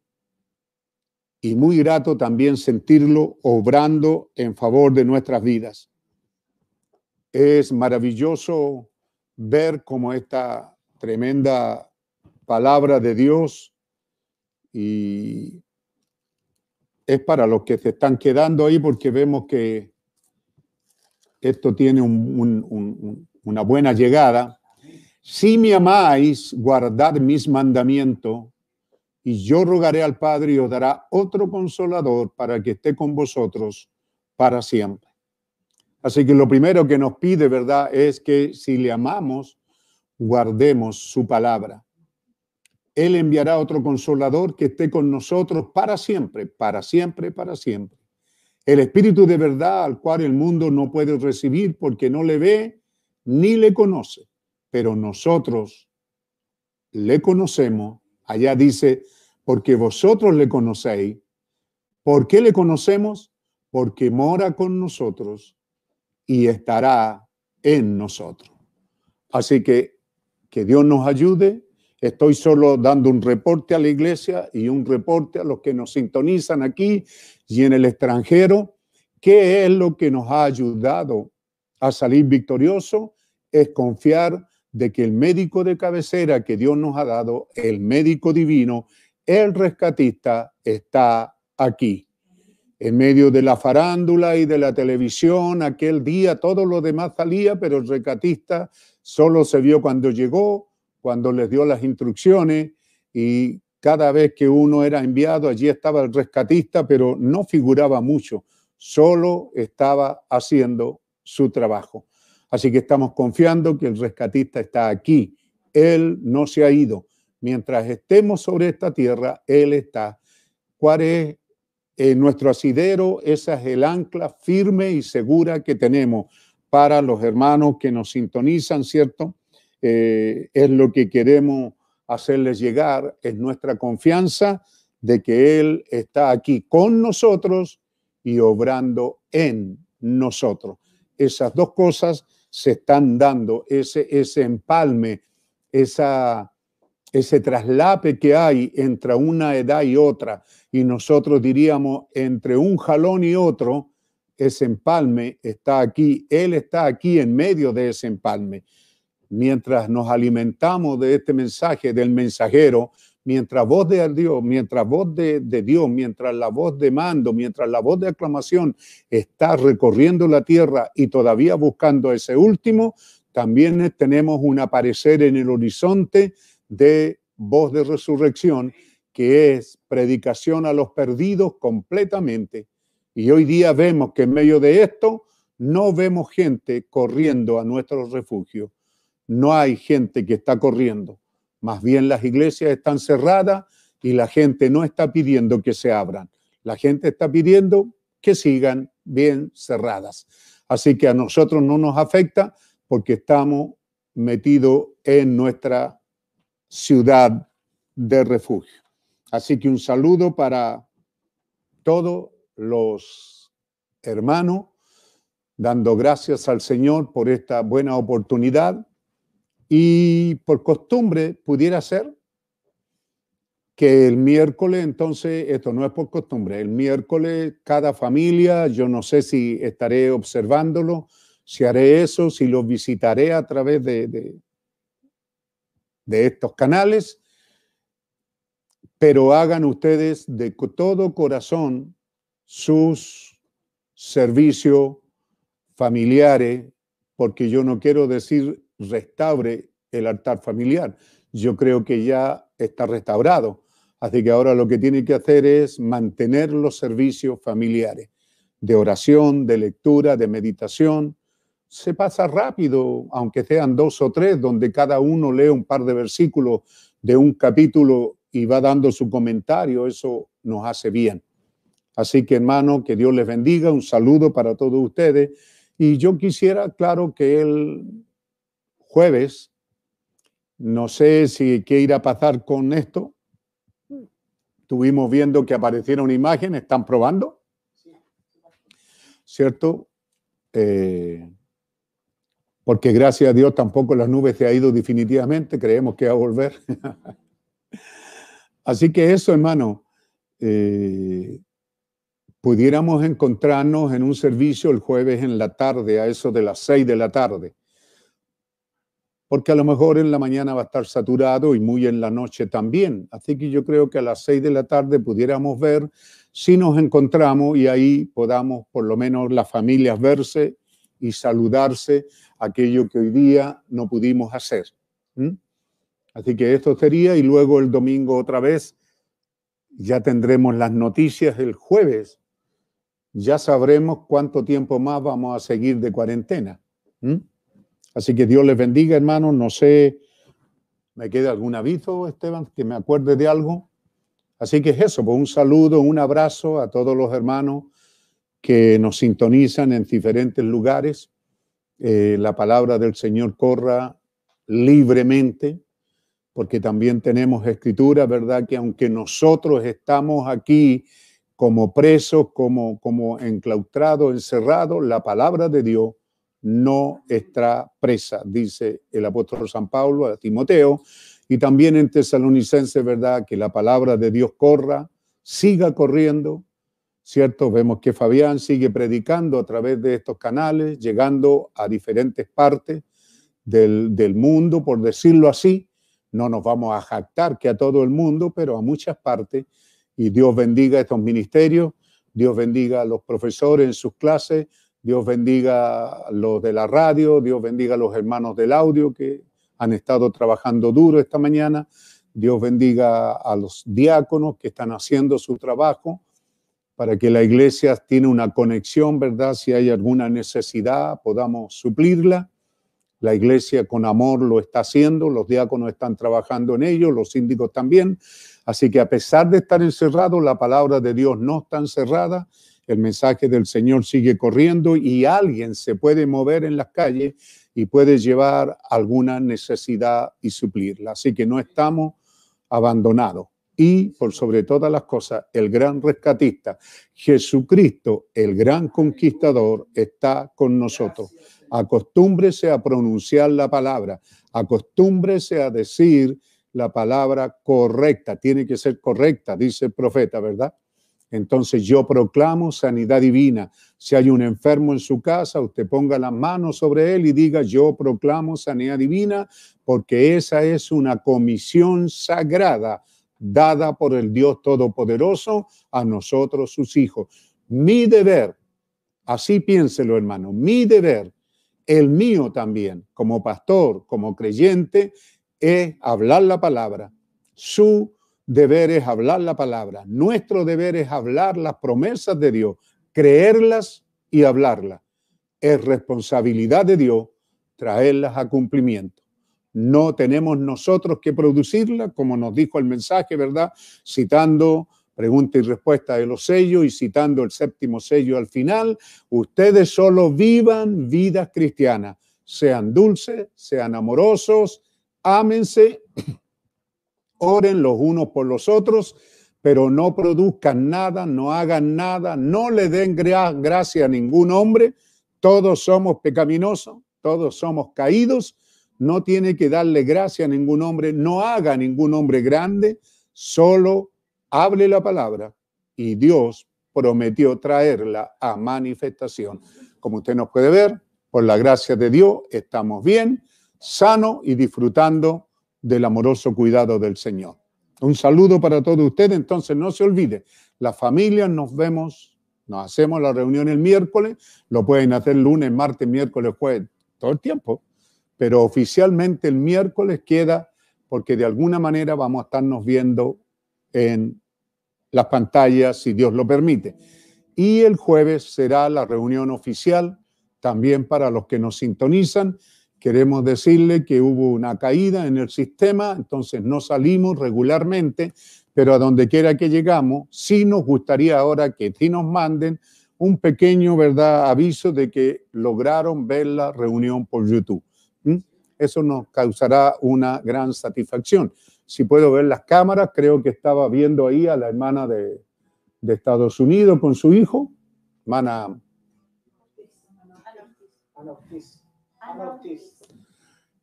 y muy grato también sentirlo obrando en favor de nuestras vidas. Es maravilloso ver cómo esta tremenda palabra de Dios y es para los que se están quedando ahí porque vemos que esto tiene una buena llegada. Si me amáis, guardad mis mandamientos y yo rogaré al Padre y os dará otro consolador para que esté con vosotros para siempre. Así que lo primero que nos pide, ¿verdad?, es que si le amamos, guardemos su palabra. Él enviará otro consolador que esté con nosotros para siempre, para siempre, para siempre. El Espíritu de verdad al cual el mundo no puede recibir porque no le ve ni le conoce, pero nosotros le conocemos. Allá dice, porque vosotros le conocéis. ¿Por qué le conocemos? Porque mora con nosotros y estará en nosotros. Así que que Dios nos ayude Estoy solo dando un reporte a la iglesia y un reporte a los que nos sintonizan aquí y en el extranjero. ¿Qué es lo que nos ha ayudado a salir victorioso? Es confiar de que el médico de cabecera que Dios nos ha dado, el médico divino, el rescatista, está aquí. En medio de la farándula y de la televisión, aquel día todo lo demás salía, pero el rescatista solo se vio cuando llegó cuando les dio las instrucciones y cada vez que uno era enviado, allí estaba el rescatista, pero no figuraba mucho, solo estaba haciendo su trabajo. Así que estamos confiando que el rescatista está aquí, Él no se ha ido. Mientras estemos sobre esta tierra, Él está. ¿Cuál es eh, nuestro asidero? Esa es el ancla firme y segura que tenemos para los hermanos que nos sintonizan, ¿cierto? Eh, es lo que queremos hacerles llegar, es nuestra confianza de que Él está aquí con nosotros y obrando en nosotros. Esas dos cosas se están dando, ese, ese empalme, esa, ese traslape que hay entre una edad y otra, y nosotros diríamos entre un jalón y otro, ese empalme está aquí, Él está aquí en medio de ese empalme mientras nos alimentamos de este mensaje del mensajero, mientras voz de Dios, mientras voz de, Dios, mientras la voz de mando, mientras la voz de aclamación está recorriendo la tierra y todavía buscando ese último, también tenemos un aparecer en el horizonte de voz de resurrección, que es predicación a los perdidos completamente. Y hoy día vemos que en medio de esto no vemos gente corriendo a nuestros refugios no hay gente que está corriendo. Más bien las iglesias están cerradas y la gente no está pidiendo que se abran. La gente está pidiendo que sigan bien cerradas. Así que a nosotros no nos afecta porque estamos metidos en nuestra ciudad de refugio. Así que un saludo para todos los hermanos, dando gracias al Señor por esta buena oportunidad y por costumbre pudiera ser que el miércoles, entonces, esto no es por costumbre, el miércoles cada familia, yo no sé si estaré observándolo, si haré eso, si lo visitaré a través de, de, de estos canales, pero hagan ustedes de todo corazón sus servicios familiares, porque yo no quiero decir restaure el altar familiar. Yo creo que ya está restaurado. Así que ahora lo que tiene que hacer es mantener los servicios familiares de oración, de lectura, de meditación. Se pasa rápido, aunque sean dos o tres, donde cada uno lee un par de versículos de un capítulo y va dando su comentario. Eso nos hace bien. Así que hermano, que Dios les bendiga. Un saludo para todos ustedes. Y yo quisiera, claro, que él jueves. No sé si qué irá a pasar con esto. Estuvimos viendo que apareciera una imagen, están probando. ¿Cierto? Eh, porque gracias a Dios tampoco las nubes se ha ido definitivamente, creemos que va a volver. Así que eso, hermano, eh, pudiéramos encontrarnos en un servicio el jueves en la tarde, a eso de las seis de la tarde porque a lo mejor en la mañana va a estar saturado y muy en la noche también. Así que yo creo que a las 6 de la tarde pudiéramos ver si nos encontramos y ahí podamos por lo menos las familias verse y saludarse, aquello que hoy día no pudimos hacer. Así que esto sería y luego el domingo otra vez ya tendremos las noticias el jueves. Ya sabremos cuánto tiempo más vamos a seguir de cuarentena. Así que Dios les bendiga, hermanos. No sé, ¿me queda algún aviso, Esteban, que me acuerde de algo? Así que es eso, pues un saludo, un abrazo a todos los hermanos que nos sintonizan en diferentes lugares. Eh, la palabra del Señor corra libremente, porque también tenemos escritura, ¿verdad? Que aunque nosotros estamos aquí como presos, como, como enclaustrados, encerrados, la palabra de Dios no está presa, dice el apóstol San Pablo a Timoteo, y también en Tesalonicense, ¿verdad? Que la palabra de Dios corra, siga corriendo, ¿cierto? Vemos que Fabián sigue predicando a través de estos canales, llegando a diferentes partes del, del mundo, por decirlo así. No nos vamos a jactar que a todo el mundo, pero a muchas partes. Y Dios bendiga estos ministerios, Dios bendiga a los profesores en sus clases, Dios bendiga a los de la radio, Dios bendiga a los hermanos del audio que han estado trabajando duro esta mañana. Dios bendiga a los diáconos que están haciendo su trabajo para que la iglesia tiene una conexión, ¿verdad? Si hay alguna necesidad, podamos suplirla. La iglesia con amor lo está haciendo, los diáconos están trabajando en ello, los síndicos también. Así que a pesar de estar encerrados, la palabra de Dios no está encerrada el mensaje del Señor sigue corriendo y alguien se puede mover en las calles y puede llevar alguna necesidad y suplirla. Así que no estamos abandonados. Y por sobre todas las cosas, el gran rescatista, Jesucristo, el gran conquistador, está con nosotros. Acostúmbrese a pronunciar la palabra, acostúmbrese a decir la palabra correcta, tiene que ser correcta, dice el profeta, ¿verdad? Entonces yo proclamo sanidad divina. Si hay un enfermo en su casa, usted ponga la mano sobre él y diga, yo proclamo sanidad divina, porque esa es una comisión sagrada dada por el Dios Todopoderoso a nosotros, sus hijos. Mi deber, así piénselo hermano, mi deber, el mío también, como pastor, como creyente, es hablar la palabra, su deber es hablar la palabra, nuestro deber es hablar las promesas de Dios, creerlas y hablarlas. Es responsabilidad de Dios traerlas a cumplimiento. No tenemos nosotros que producirlas, como nos dijo el mensaje, ¿verdad? Citando pregunta y respuesta de los sellos y citando el séptimo sello al final, ustedes solo vivan vidas cristianas, sean dulces, sean amorosos, ámense Oren los unos por los otros, pero no produzcan nada, no hagan nada, no le den gracia a ningún hombre. Todos somos pecaminosos, todos somos caídos. No tiene que darle gracia a ningún hombre, no haga ningún hombre grande, solo hable la palabra y Dios prometió traerla a manifestación. Como usted nos puede ver, por la gracia de Dios estamos bien, sano y disfrutando del amoroso cuidado del Señor. Un saludo para todos ustedes. Entonces, no se olvide, las familias nos vemos, nos hacemos la reunión el miércoles, lo pueden hacer lunes, martes, miércoles, jueves, todo el tiempo, pero oficialmente el miércoles queda porque de alguna manera vamos a estarnos viendo en las pantallas, si Dios lo permite. Y el jueves será la reunión oficial también para los que nos sintonizan. Queremos decirle que hubo una caída en el sistema, entonces no salimos regularmente, pero a donde quiera que llegamos, sí nos gustaría ahora que sí nos manden un pequeño ¿verdad? aviso de que lograron ver la reunión por YouTube. Eso nos causará una gran satisfacción. Si puedo ver las cámaras, creo que estaba viendo ahí a la hermana de, Estados Unidos con su hijo, hermana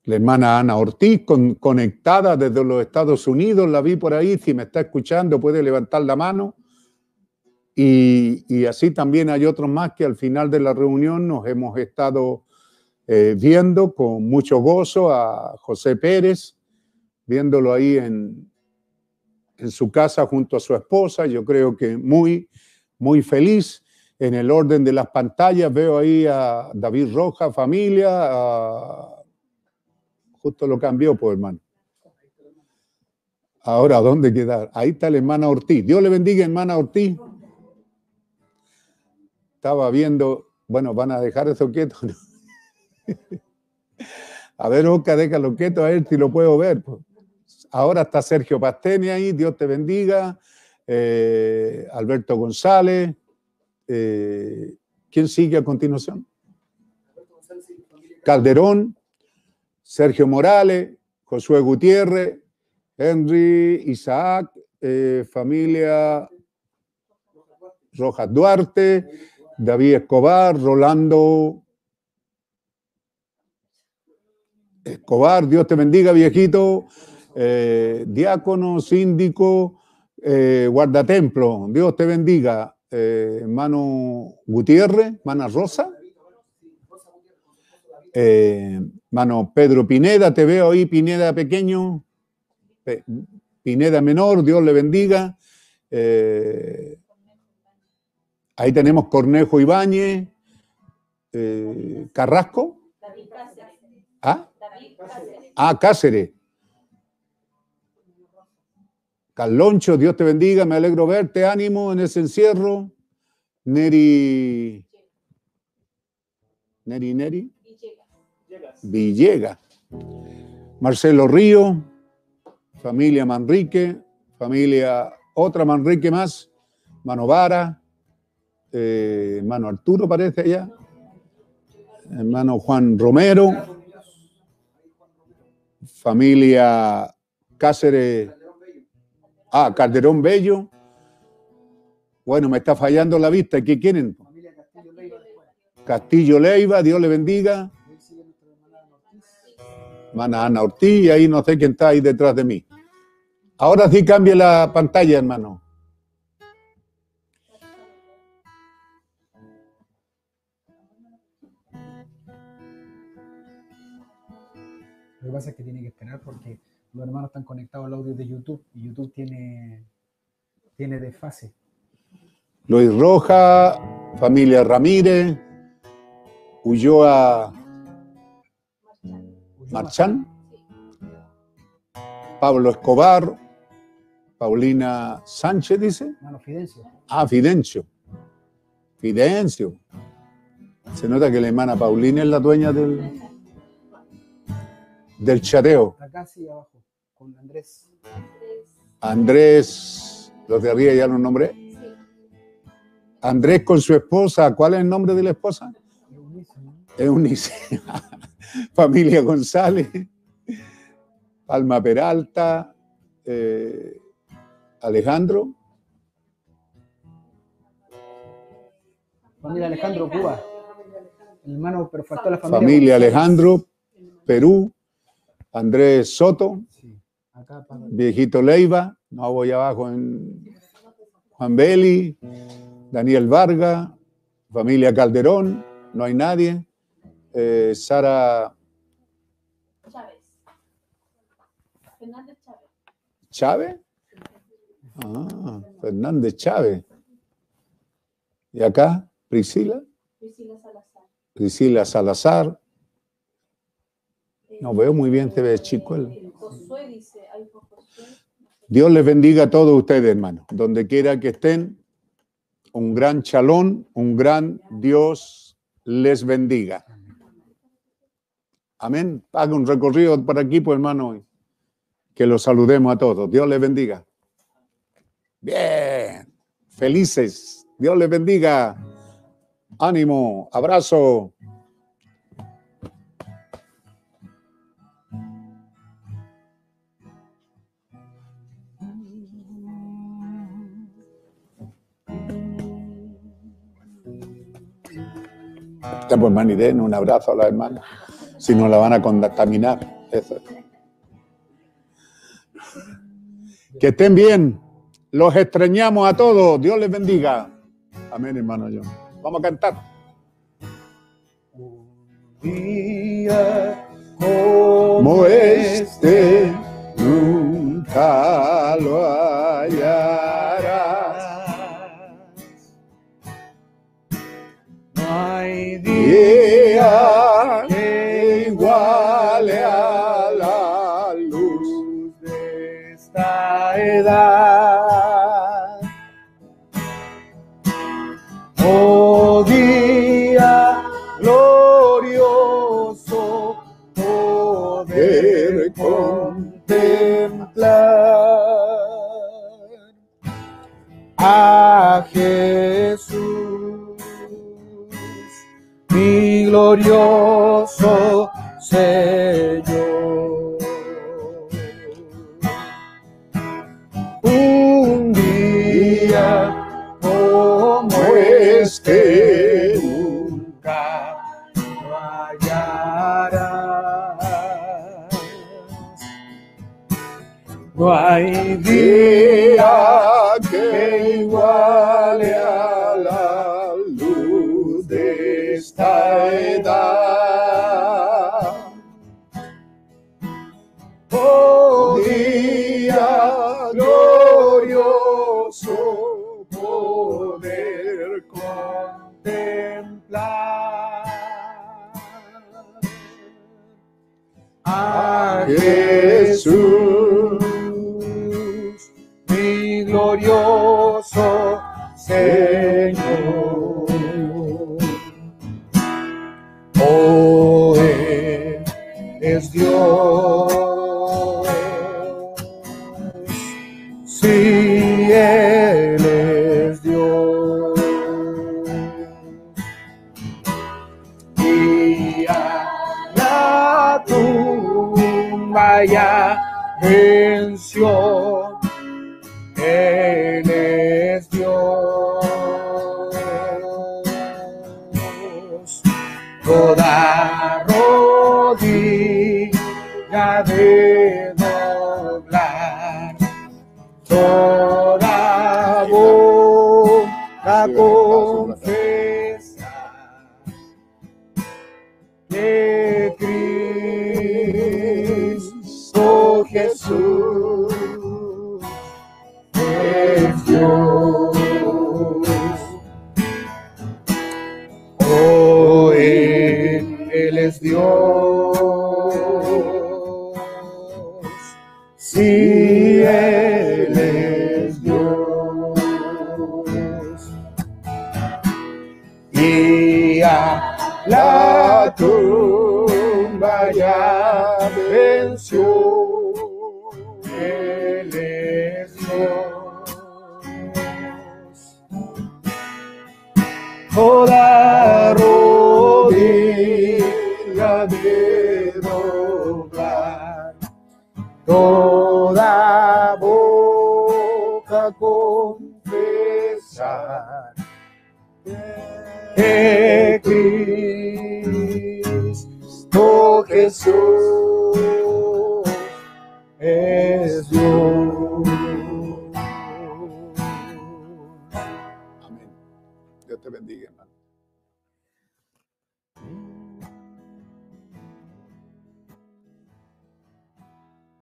la hermana Ana Ortiz, con, conectada desde los Estados Unidos, la vi por ahí, si me está escuchando puede levantar la mano. Y, así también hay otros más que al final de la reunión nos hemos estado eh, viendo con mucho gozo a José Pérez, viéndolo ahí en, en su casa junto a su esposa, yo creo que muy, muy feliz. En el orden de las pantallas veo ahí a David Roja, familia, a justo lo cambió, pues hermano. Ahora, ¿dónde quedar? Ahí está la hermana Ortiz. Dios le bendiga, hermana Ortiz. Estaba viendo, bueno, ¿van a dejar eso quieto? a ver, Oca, déjalo quieto, a ver si lo puedo ver. Pues. Ahora está Sergio Pasteni ahí, Dios te bendiga. Eh, Alberto González. Eh, ¿Quién sigue a continuación? Calderón, Sergio Morales, Josué Gutiérrez, Henry Isaac, eh, familia Rojas Duarte, David Escobar, Rolando Escobar, Dios te bendiga, viejito, eh, diácono, síndico, eh, guardatemplo, Dios te bendiga, hermano Gutiérrez, hermana Rosa. Mano Pedro Pineda, te veo ahí, Pineda pequeño, Pineda menor, Dios le bendiga. Eh, ahí tenemos Cornejo Ibáñez, eh, Carrasco. ¿Ah? ah, Cáceres. Carloncho, Dios te bendiga, me alegro verte, ánimo en ese encierro. Neri. Neri, Neri. Villega, Marcelo Río, familia Manrique, familia otra Manrique más, Mano Vara, eh, hermano Arturo parece allá, hermano Juan Romero, familia Cáceres, ah, Calderón Bello. Bueno, me está fallando la vista, ¿qué quieren? Castillo Leiva, Dios le bendiga hermana Ana Ortiz, ahí no sé quién está ahí detrás de mí. Ahora sí cambie la pantalla, hermano. Lo que pasa es que tiene que esperar porque los hermanos están conectados al audio de YouTube y YouTube tiene, tiene desfase. Luis Roja, familia Ramírez, a Marchán, Pablo Escobar, Paulina Sánchez, dice. Bueno, Fidencio. Ah, Fidencio. Fidencio. Se nota que la hermana Paulina es la dueña del, del chateo. Acá sí, abajo, con Andrés. Andrés, los de arriba ya los nombré. Andrés con su esposa, ¿cuál es el nombre de la esposa? Eunice. Eunice. familia González, Palma Peralta, eh, Alejandro. Familia Alejandro Cuba, hermano pero faltó la familia. Familia Alejandro, Perú, Andrés Soto, Viejito Leiva, no voy abajo en Juan Beli, Daniel Varga, familia Calderón, no hay nadie. Eh, Sara Chávez. Fernández Chávez. ¿Chávez? Ah, Fernández Chávez. ¿Y acá? Priscila. Priscila Salazar. Priscila Salazar. No eh, veo muy bien, te ves chico. Eh, Dios les bendiga a todos ustedes, hermanos. Donde quiera que estén, un gran chalón, un gran Dios les bendiga. Amén. Haga un recorrido por aquí, pues, hermano, que los saludemos a todos. Dios les bendiga. Bien. Felices. Dios les bendiga. Ánimo. Abrazo. pues, un abrazo a la hermana si no la van a contaminar. Que estén bien. Los extrañamos a todos. Dios les bendiga. Amén, hermano John. Vamos a cantar. Un día como este, este nunca lo Dios.